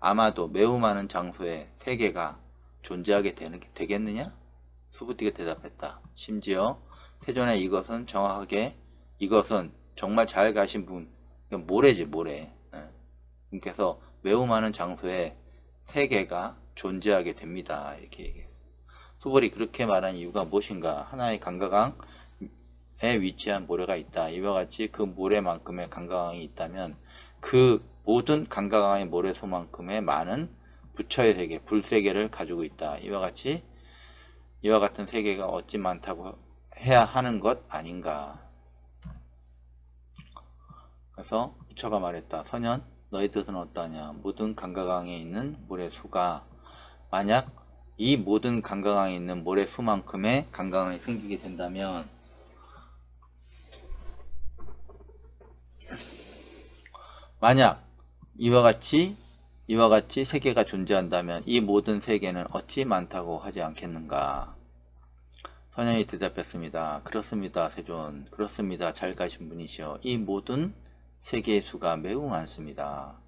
아마도 매우 많은 장소에 세계가 존재하게 되는, 되겠느냐? 수부티가 대답했다. 심지어 세존에 이것은 정확하게 이것은 정말 잘 가신 분, 모래지 모래. 그래서 매우 많은 장소에 세계가 존재하게 됩니다. 이렇게 얘기했어요. 소벌이 그렇게 말한 이유가 무엇인가? 하나의 강가강에 위치한 모래가 있다. 이와 같이 그 모래만큼의 강가강이 있다면 그 모든 강가강의 모래소만큼의 많은 부처의 세계, 불세계를 가지고 있다. 이와 같이 이와 같은 세계가 어찌 많다고 해야 하는 것 아닌가. 그래서 부처가 말했다. 선현 너희 뜻은 어떠냐 모든 강가강에 있는 모래수가 만약 이 모든 강가강에 있는 모래수만큼의 강강강이 생기게 된다면 만약 이와 같이 이와 같이 세계가 존재한다면 이 모든 세계는 어찌 많다고 하지 않겠는가 선영이 대답했습니다 그렇습니다 세존 그렇습니다 잘 가신 분이시여 이 모든 세계의 수가 매우 많습니다.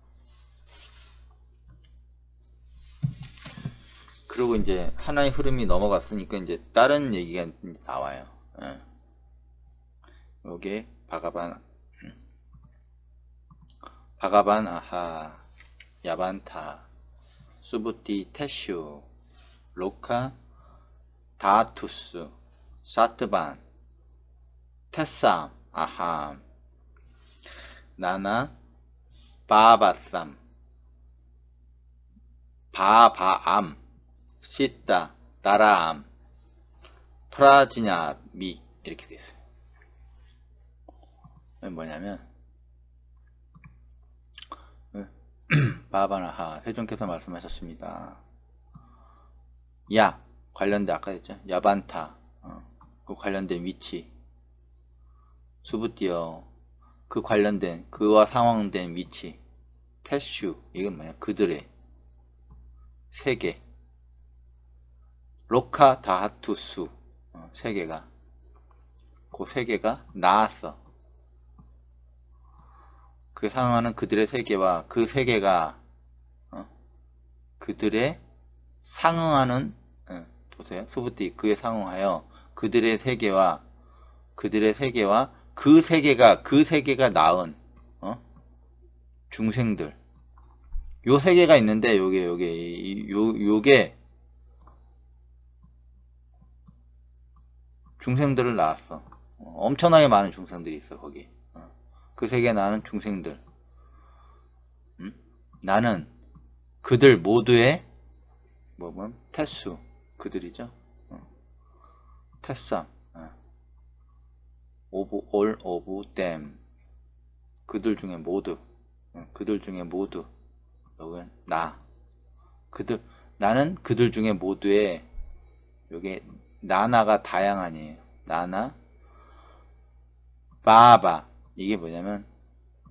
그리고 이제 하나의 흐름이 넘어갔으니까 이제 다른 얘기가 나와요. 예. 요게 바가반 바가반 음. 아하 야반타 수부티 테슈 로카 다투스 사트반 테삼 아함 나나 바바쌈 바바암 씻다 따라암 프라지냐미 이렇게 돼 있어요. 뭐냐면 음, [clears throat] 바바나하 세종께서 말씀하셨습니다. 야 관련된 아까 했죠 야반타 어, 그 관련된 위치 수부띠어 그 관련된 그와 상황된 위치 테슈 이건 뭐야 그들의 세계 로카 다하투스 어, 세계가 그 세계가 나았어 그 상황하는 그들의 세계와 그 세계가 어, 그들의 상응하는 어, 보세요 소부띠 그에 상응하여 그들의 세계와 그들의 세계와 그 세계가 그 세계가 낳은 어? 중생들 요 세계가 있는데 요게 요게 요 요게 중생들을 낳았어 엄청나게 많은 중생들이 있어 거기 어. 그 세계에 나는 중생들 음? 나는 그들 모두의 뭐, 뭐, 태수 그들이죠 어. 태삼 of all of them 그들 중에 모두 그들 중에 모두 여기는 나 그들 나는 그들 중에 모두의 여기 나나가 다양하니에요 나나 바바 이게 뭐냐면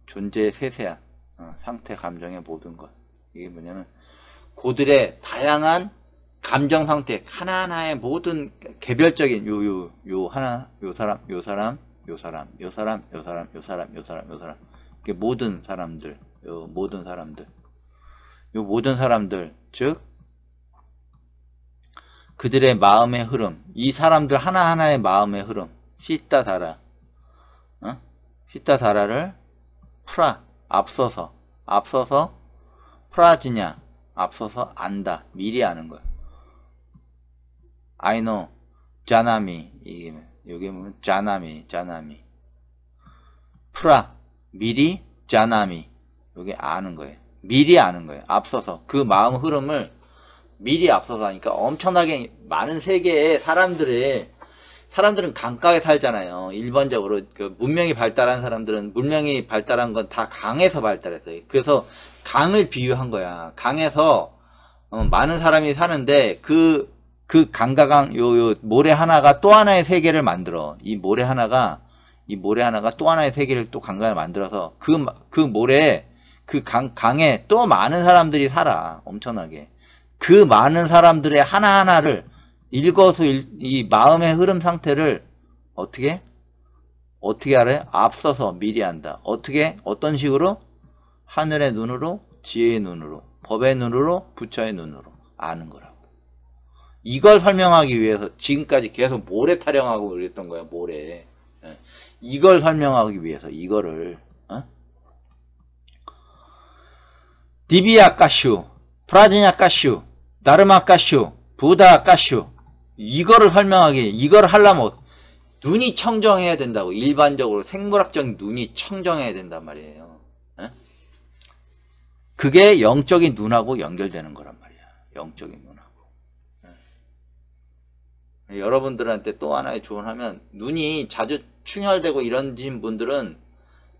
존재의 세세한 어, 상태 감정의 모든 것 이게 뭐냐면 고들의 다양한 감정 상태 하나하나의 모든 개별적인 요요요 하나 요 사람 요 사람 요 사람, 요 사람, 요 사람, 요 사람, 요 사람, 요 사람. 이게 모든 사람들, 요 모든 사람들. 요 모든 사람들, 즉 그들의 마음의 흐름, 이 사람들 하나하나의 마음의 흐름, 씻다 달아, 어? 씻다 달아를 풀라 앞서서, 앞서서 풀어지냐 앞서서 안다, 미리 아는 거야. I know, 자나미, 이게 여기에 보면 자나미, 자나미. 프라, 미리 자나미. 여기 아는 거예요. 미리 아는 거예요. 앞서서 그 마음 흐름을 미리 앞서서 하니까 엄청나게 많은 세계의 사람들의 사람들은 강가에 살잖아요. 일반적으로 그 문명이 발달한 사람들은 문명이 발달한 건 다 강에서 발달했어요. 그래서 강을 비유한 거야. 강에서 어, 많은 사람이 사는데 그그 강가강 요, 요 모래 하나가 또 하나의 세계를 만들어. 이 모래 하나가 이 모래 하나가 또 하나의 세계를 또 강가를 만들어서 그그 그 모래에 그 강, 강에 또 많은 사람들이 살아. 엄청나게. 그 많은 사람들의 하나하나를 읽어서 일, 이 마음의 흐름 상태를 어떻게? 어떻게 알아요? 앞서서 미리 한다 어떻게? 어떤 식으로? 하늘의 눈으로, 지혜의 눈으로, 법의 눈으로, 부처의 눈으로 아는 거라. 이걸 설명하기 위해서 지금까지 계속 모래 타령하고 그랬던 거야 모래 예. 이걸 설명하기 위해서 이거를 어? 디비아까슈 프라지냐까슈 나르마까슈 부다까슈 이거를 설명하기 이걸 하려면 눈이 청정해야 된다고 일반적으로 생물학적 눈이 청정해야 된단 말이에요 예? 그게 영적인 눈하고 연결되는 거란 말이야 영적인 눈 여러분들한테 또 하나의 조언하면 눈이 자주 충혈되고 이런 분들은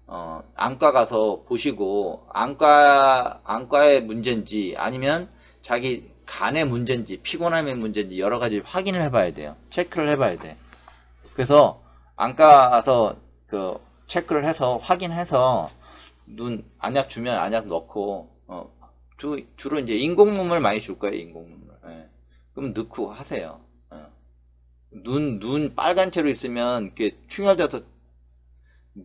어, 안과 가서 보시고 안과 안과의 문제인지 아니면 자기 간의 문제인지 피곤함의 문제인지 여러 가지 확인을 해봐야 돼요. 체크를 해봐야 돼. 그래서 안과 가서 그 체크를 해서 확인해서 눈 안약 주면 안약 넣고 어, 주, 주로 이제 인공 몸을 많이 줄 거예요. 인공 몸을 예. 그럼 넣고 하세요. 눈, 눈 빨간 채로 있으면 이렇게 충혈돼서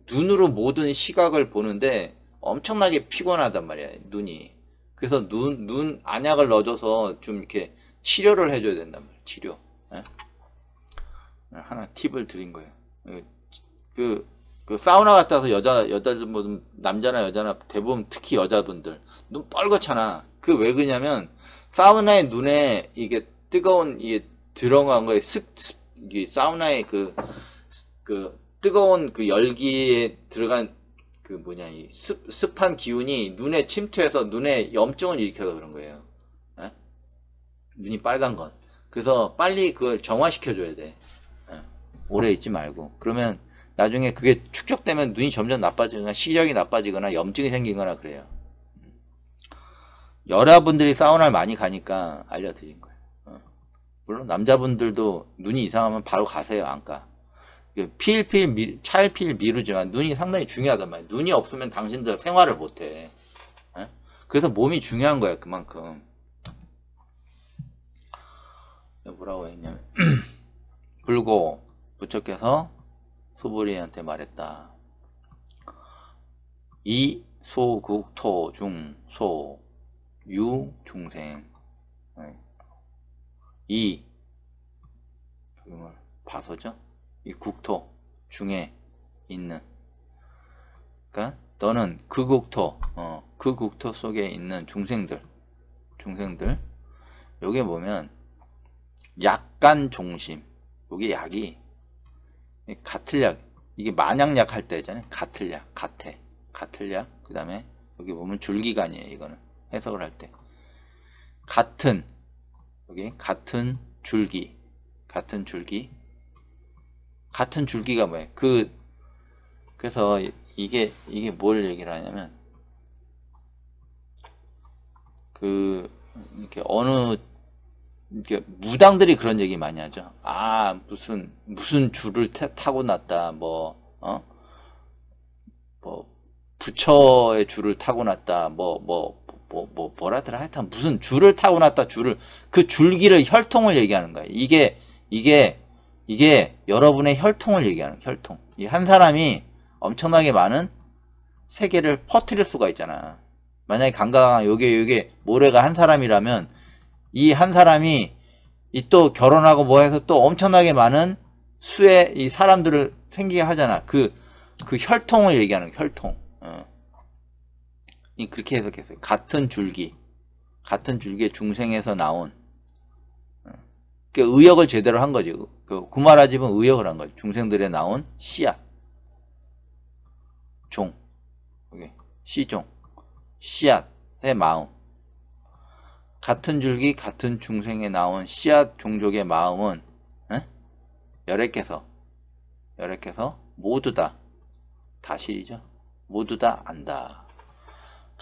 눈으로 모든 시각을 보는데 엄청나게 피곤하단 말이야, 눈이. 그래서 눈, 눈 안약을 넣어줘서 좀 이렇게 치료를 해줘야 된단 말이야, 치료. 예? 예 하나 팁을 드린 거예요. 예, 그, 그 사우나 갔다 와서 여자, 여자들, 뭐, 남자나 여자나 대부분 특히 여자분들 눈빨갛잖아그 왜 그러냐면 사우나의 눈에 이게 뜨거운 이게 들어간 거에 습, 습사우나에 그, 그 뜨거운 그 열기에 들어간 그 뭐냐 이 습, 습한 기운이 눈에 침투해서 눈에 염증을 일으켜서 그런 거예요. 에? 예? 눈이 빨간 건. 그래서 빨리 그걸 정화시켜줘야 돼. 에? 예. 오래 있지 말고. 그러면 나중에 그게 축적되면 눈이 점점 나빠지거나 시력이 나빠지거나 염증이 생기거나 그래요. 음. 여러분들이 사우나를 많이 가니까 알려드린 거예요. 물론 남자분들도 눈이 이상하면 바로 가세요 안과 필필 미, 찰필 미루지만 눈이 상당히 중요하단 말이에요 눈이 없으면 당신들 생활을 못해 예? 그래서 몸이 중요한 거야 그만큼 뭐라고 했냐면 [clears throat] 불고 부처께서 소보리한테 말했다 이 소국토 중 소 유 중생 예. 이 바서죠? 이 국토 중에 있는 그러니까 너는 그 국토 어, 그 국토 속에 있는 중생들 중생들 여기에 보면 약간 종심 여기 약이 같을 약 이게 만약약 할 때잖아요 같을 약 같애 같을 약그 다음에 여기 보면 줄기간이에요 이거는 해석을 할 때 같은 여기 같은 줄기 같은 줄기 같은 줄기가 뭐예요? 그 그래서 이게 이게 뭘 얘기를 하냐면 그 이렇게 어느 이렇게 무당들이 그런 얘기 많이 하죠. 아 무슨 무슨 줄을 타, 고 났다 뭐 어? 뭐 부처의 줄을 타고 났다 뭐뭐 뭐, 뭐 뭐, 뭐, 뭐라더라 하여튼 무슨 줄을 타고 났다 줄을 그 줄기를 혈통을 얘기하는 거예요. 이게 이게 이게 여러분의 혈통을 얘기하는 혈통. 이 한 사람이 엄청나게 많은 세계를 퍼뜨릴 수가 있잖아. 만약에 강강 요게 요게 모래가 한 사람이라면 이 한 사람이 이 또 결혼하고 뭐 해서 또 엄청나게 많은 수의 이 사람들을 생기게 하잖아. 그, 그 혈통을 얘기하는 혈통. 그렇게 해석했어요. 같은 줄기, 같은 줄기의 중생에서 나온 어, 그 의역을 제대로 한 거죠. 그 구마라집은 의역을 한 거죠. 중생들에 나온 씨앗, 종, 씨종, 씨앗의 마음. 같은 줄기, 같은 중생에 나온 씨앗 종족의 마음은 에? 열애께서, 열애께서 모두 다 다시이죠. 모두 다 안다.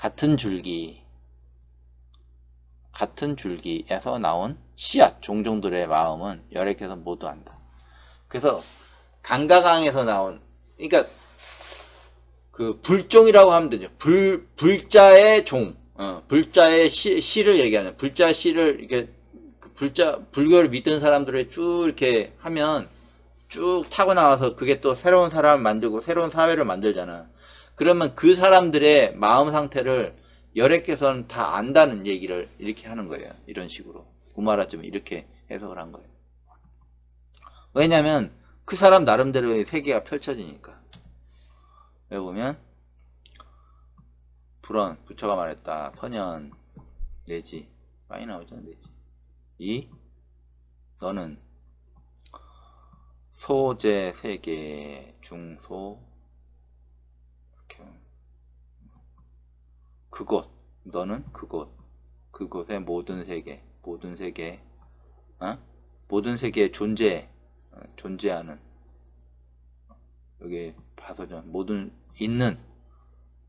같은 줄기 같은 줄기에서 나온 씨앗 종종들의 마음은 열애해서 모두 안다. 그래서 강가강에서 나온 그러니까 그 불종이라고 하면 되죠. 불 불자의 종, 어, 불자의 시, 시를 얘기하는 불자 시를 이렇게 그 불자 불교를 믿던 사람들을 쭉 이렇게 하면 쭉 타고 나와서 그게 또 새로운 사람 을 만들고 새로운 사회를 만들잖아. 그러면 그 사람들의 마음 상태를 여애께서는다 안다는 얘기를 이렇게 하는 거예요. 이런 식으로. 구마라쯤 이렇게 해석을 한 거예요. 왜냐면 하그 사람 나름대로의 세계가 펼쳐지니까. 여기 보면 불언, 부처가 말했다. 선연, 내지. 많이 나오죠, 내지. 이, 너는 소재 세계 중소 그곳 너는 그곳 그곳의 모든 세계 모든 세계 어? 모든 세계의 존재 어, 존재하는 여기 봐서전 모든 있는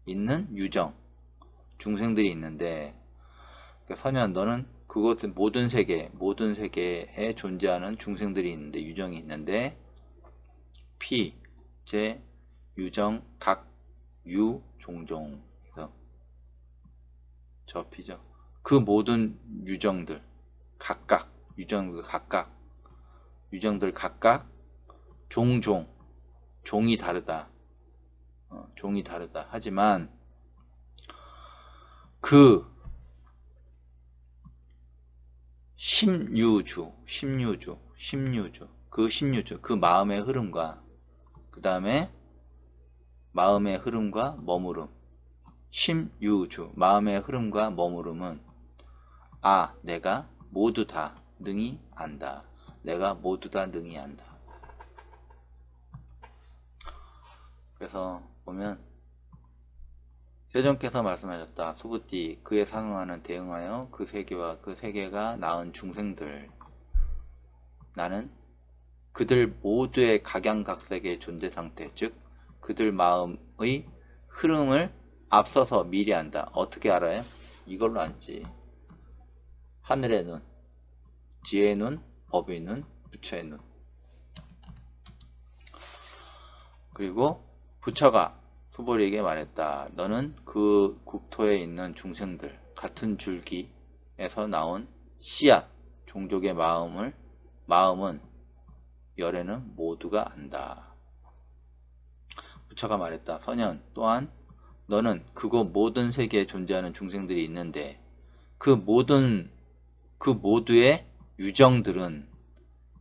있는 유정 중생들이 있는데 그러니까 선현 너는 그것의 모든 세계 모든 세계에 존재하는 중생들이 있는데 유정이 있는데 피, 제, 유정, 각, 유, 종종 접히죠. 그 모든 유정들 각각 유정들 각각 유정들 각각 종종 종이 다르다 어, 종이 다르다 하지만 그 심유주 심유주 심유주 그 심유주 그 마음의 흐름과 그 다음에 마음의 흐름과 머무름 심유주 마음의 흐름과 머무름은 아 내가 모두 다 능히 안다. 내가 모두 다 능히 안다. 그래서 보면 세종께서 말씀하셨다. 수부띠 그에 상응하는 대응하여 그 세계와 그 세계가 낳은 중생들 나는 그들 모두의 각양각색의 존재 상태 즉 그들 마음의 흐름을 앞서서 미리 안다. 어떻게 알아요? 이걸로 앉지 하늘의 눈, 지혜의 눈, 법의 눈, 부처의 눈. 그리고 부처가 소벌에게 말했다. 너는 그 국토에 있는 중생들 같은 줄기에서 나온 씨앗 종족의 마음을 마음은 열에는 모두가 안다. 부처가 말했다. 선현 또한 너는 그거 모든 세계에 존재하는 중생들이 있는데 그 모든 그 모두의 유정들은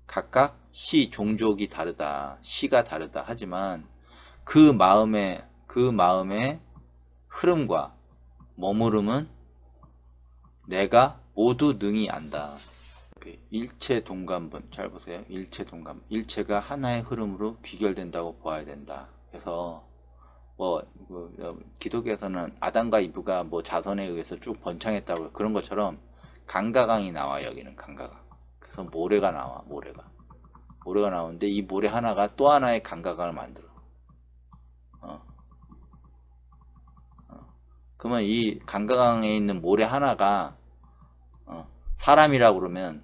각각 시 종족이 다르다 시가 다르다 하지만 그 마음의 그 마음의 흐름과 머무름은 내가 모두 능히 안다 일체 동감분 잘 보세요 일체 동감 일체가 하나의 흐름으로 귀결된다고 보아야 된다 그래서 뭐, 뭐 기독교에서는 아담과 이브가 뭐 자선에 의해서 쭉 번창했다고 그런 것처럼 강가강이 나와 여기는 강가강. 그래서 모래가 나와 모래가 모래가 나오는데 이 모래 하나가 또 하나의 강가강을 만들어. 어. 어. 그러면 이 강가강에 있는 모래 하나가 어. 사람이라고 그러면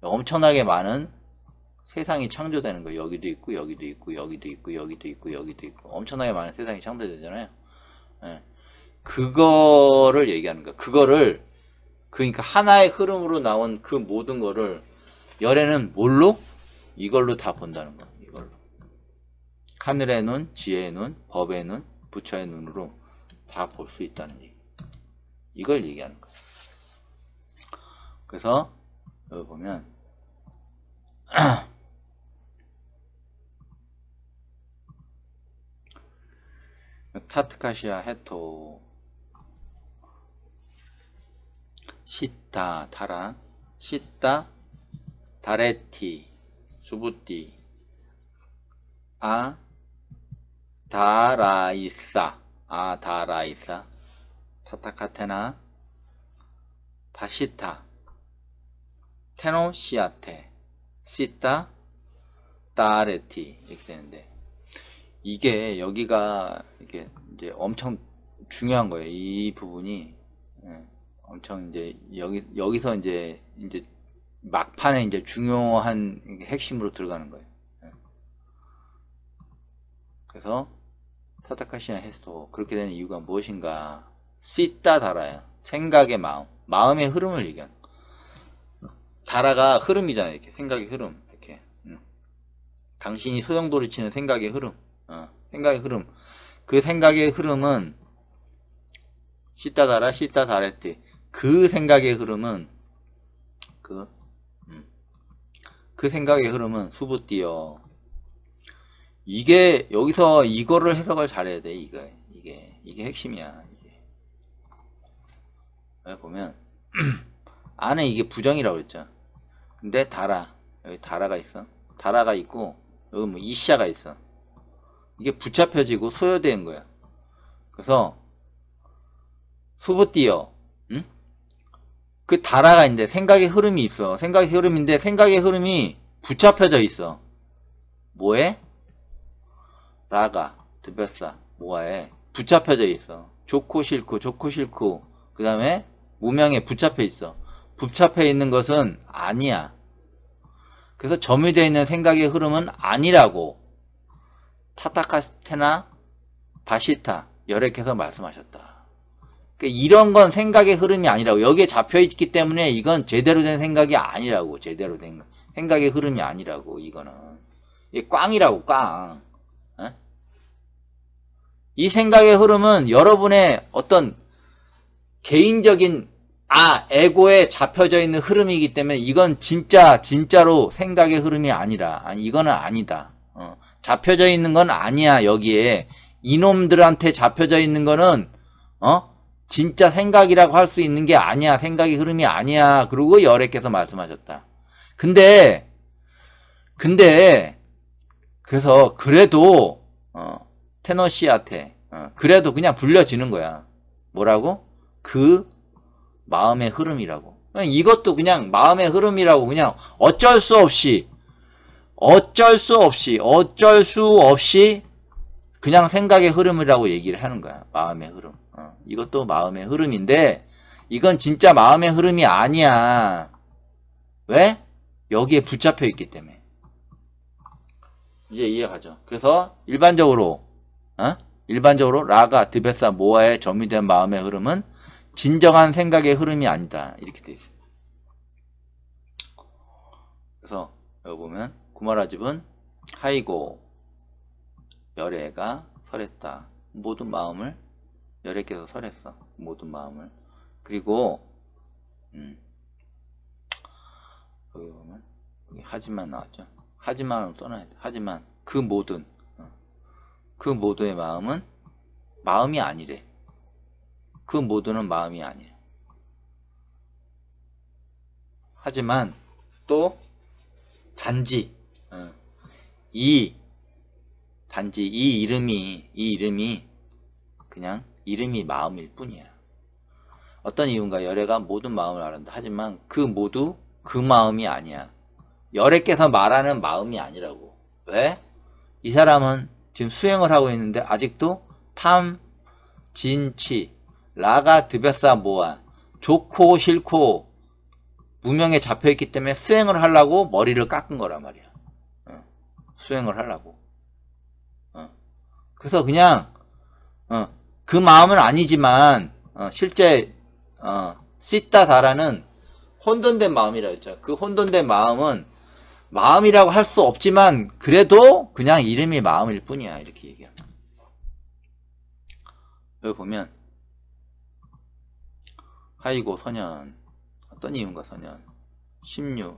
엄청나게 많은 세상이 창조되는 거 여기도 있고 여기도 있고 여기도 있고 여기도 있고 여기도 있고 엄청나게 많은 세상이 창조되잖아요. 예. 그거를 얘기하는 거. 그거를 그러니까 하나의 흐름으로 나온 그 모든 거를 열에는 뭘로? 이걸로 다 본다는 거. 이걸로. 하늘의 눈, 지혜의 눈, 법의 눈, 부처의 눈으로 다 볼 수 있다는 얘기. 이걸 얘기하는 거. 그래서 여기 보면 [clears throat] 타트카시아 헤토 시타 타라 시타 다레티 수부띠 아 다라이사 아 다라이사 타타카테나 다시타 테노시아테 시타 다레티 이렇게 되는데 이게 여기가 이게 이제 엄청 중요한 거예요. 이 부분이 예, 엄청 이제 여기 여기서 이제 이제 막판에 이제 중요한 핵심으로 들어가는 거예요. 예. 그래서 타타카시나 헤스토 그렇게 되는 이유가 무엇인가? 씻다 달아요. 생각의 마음, 마음의 흐름을 얘기하는. 달아가 흐름이잖아요. 이렇게 생각의 흐름, 이렇게 응. 음. 당신이 소용돌이 치는 생각의 흐름. 어, 생각의 흐름. 그 생각의 흐름은 시타 다라 시타 다레트. 그 생각의 흐름은 그, 음, 그 생각의 흐름은 수부띠어 이게 여기서 이거를 해석을 잘해야 돼. 이게 이게 이게 핵심이야. 이게 보면 [clears throat] 안에 이게 부정이라고 그랬죠. 근데 달아 여기 달아가 있어. 달아가 있고 여기 뭐 이샤가 있어. 이게 붙잡혀지고 소요된 거야. 그래서 소부띠어 응? 그 다라가 이제 생각의 흐름이 있어. 생각의 흐름인데 생각의 흐름이 붙잡혀져 있어. 뭐해? 라가 드벼사 뭐해? 붙잡혀져 있어. 좋고 싫고 좋고 싫고 그 다음에 무명에 붙잡혀 있어. 붙잡혀 있는 것은 아니야. 그래서 점유되어 있는 생각의 흐름은 아니라고. 타타카스테나 바시타 열액해서 말씀하셨다. 그러니까 이런 건 생각의 흐름이 아니라고 여기에 잡혀있기 때문에 이건 제대로 된 생각이 아니라고 제대로 된 생각의 흐름이 아니라고 이거는 이게 꽝이라고 꽝. 에? 어? 이 생각의 흐름은 여러분의 어떤 개인적인 아 에고에 잡혀져 있는 흐름이기 때문에 이건 진짜 진짜로 생각의 흐름이 아니라 아니 이거는 아니다. 어. 잡혀져 있는 건 아니야 여기에 이놈들한테 잡혀져 있는 거는 어 진짜 생각이라고 할 수 있는 게 아니야 생각의 흐름이 아니야 그리고 열애께서 말씀하셨다 근데 근데 그래서 그래도 어, 테너 씨한테 어, 그래도 그냥 불려지는 거야 뭐라고 그 마음의 흐름이라고 이것도 그냥 마음의 흐름이라고 그냥 어쩔 수 없이 어쩔 수 없이 어쩔 수 없이 그냥 생각의 흐름이라고 얘기를 하는 거야. 마음의 흐름. 어. 이것도 마음의 흐름인데 이건 진짜 마음의 흐름이 아니야. 왜? 여기에 붙잡혀 있기 때문에. 이제 이해가죠. 그래서 일반적으로 어? 일반적으로 라가 드베사 모아의 점유된 마음의 흐름은 진정한 생각의 흐름이 아니다. 이렇게 돼 있어요. 그래서 여기 보면 구마라집은 하이고 열애가 설했다. 모든 마음을 열애께서 설했어. 모든 마음을. 그리고 음. 여기 보면 여기 하지만 나왔죠. 하지만을 써놔야 돼. 하지만 그 모든 어, 그 모두의 마음은 마음이 아니래. 그 모두는 마음이 아니래. 하지만 또 단지 어. 이 단지 이 이름이 이 이름이 그냥 이름이 마음일 뿐이야. 어떤 이유인가 열애가 모든 마음을 아는다. 하지만 그 모두 그 마음이 아니야. 열애께서 말하는 마음이 아니라고. 왜? 이 사람은 지금 수행을 하고 있는데 아직도 탐, 진, 치, 라가 드벼사 모아 좋고 싫고 무명에 잡혀있기 때문에 수행을 하려고 머리를 깎은 거란 말이야. 수행을 하려고. 어. 그래서 그냥 어, 그 마음은 아니지만 어, 실제 어, 시다다라는 혼돈된 마음이라 했죠. 그 혼돈된 마음은 마음이라고 할 수 없지만 그래도 그냥 이름이 마음일 뿐이야 이렇게 얘기합니다. 여기 보면 하이고 선연 어떤 이윤과 선연 심유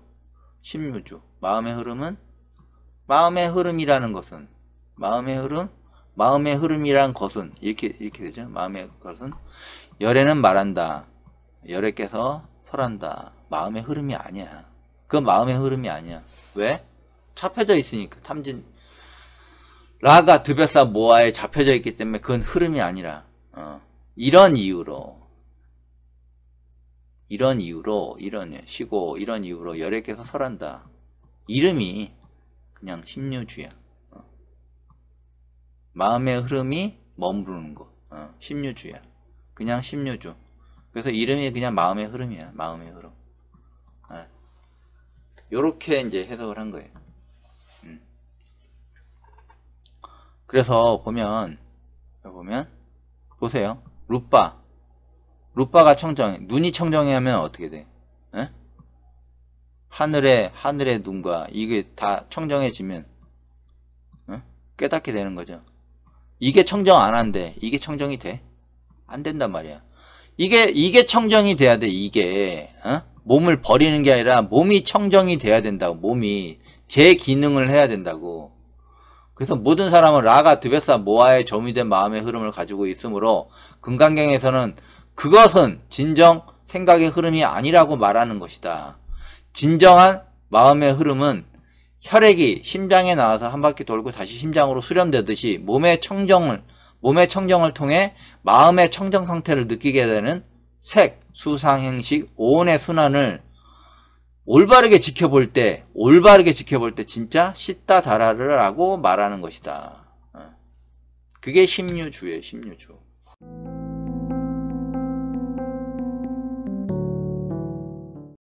심유주 마음의 흐름은 마음의 흐름이라는 것은 마음의 흐름 마음의 흐름이란 것은 이렇게 이렇게 되죠 마음의 것은 열애는 말한다 열애께서 설한다 마음의 흐름이 아니야 그 마음의 흐름이 아니야 왜? 잡혀져 있으니까 탐진 라가 드베사 모아에 잡혀져 있기 때문에 그건 흐름이 아니라 어. 이런 이유로 이런 이유로 이런 쉬고 이런 이유로 열애께서 설한다 이름이 그냥 심료주야. 어. 마음의 흐름이 머무르는 거. 어. 심료주야. 그냥 심료주. 그래서 이름이 그냥 마음의 흐름이야. 마음의 흐름. 아. 요렇게 이제 해석을 한 거예요. 음. 그래서 보면 보면 보세요. 루빠. 루빠가 청정. 해 눈이 청정하면 해 어떻게 돼? 에? 하늘의 하늘의 눈과 이게 다 청정해지면 깨닫게 되는 거죠. 이게 청정 안 한데 이게 청정이 돼? 안 된단 말이야. 이게 이게 청정이 돼야 돼. 이게 어? 몸을 버리는 게 아니라 몸이 청정이 돼야 된다고. 몸이 제 기능을 해야 된다고. 그래서 모든 사람은 라가 드베사 모아의 점이 된 마음의 흐름을 가지고 있으므로 금강경에서는 그것은 진정 생각의 흐름이 아니라고 말하는 것이다. 진정한 마음의 흐름은 혈액이 심장에 나와서 한 바퀴 돌고 다시 심장으로 수렴되듯이 몸의 청정을 몸의 청정을 통해 마음의 청정 상태를 느끼게 되는 색, 수상행식, 오온의 순환을 올바르게 지켜볼 때, 올바르게 지켜볼 때 진짜 씻다 달아라라고 말하는 것이다. 어. 그게 심유주예요, 심유주.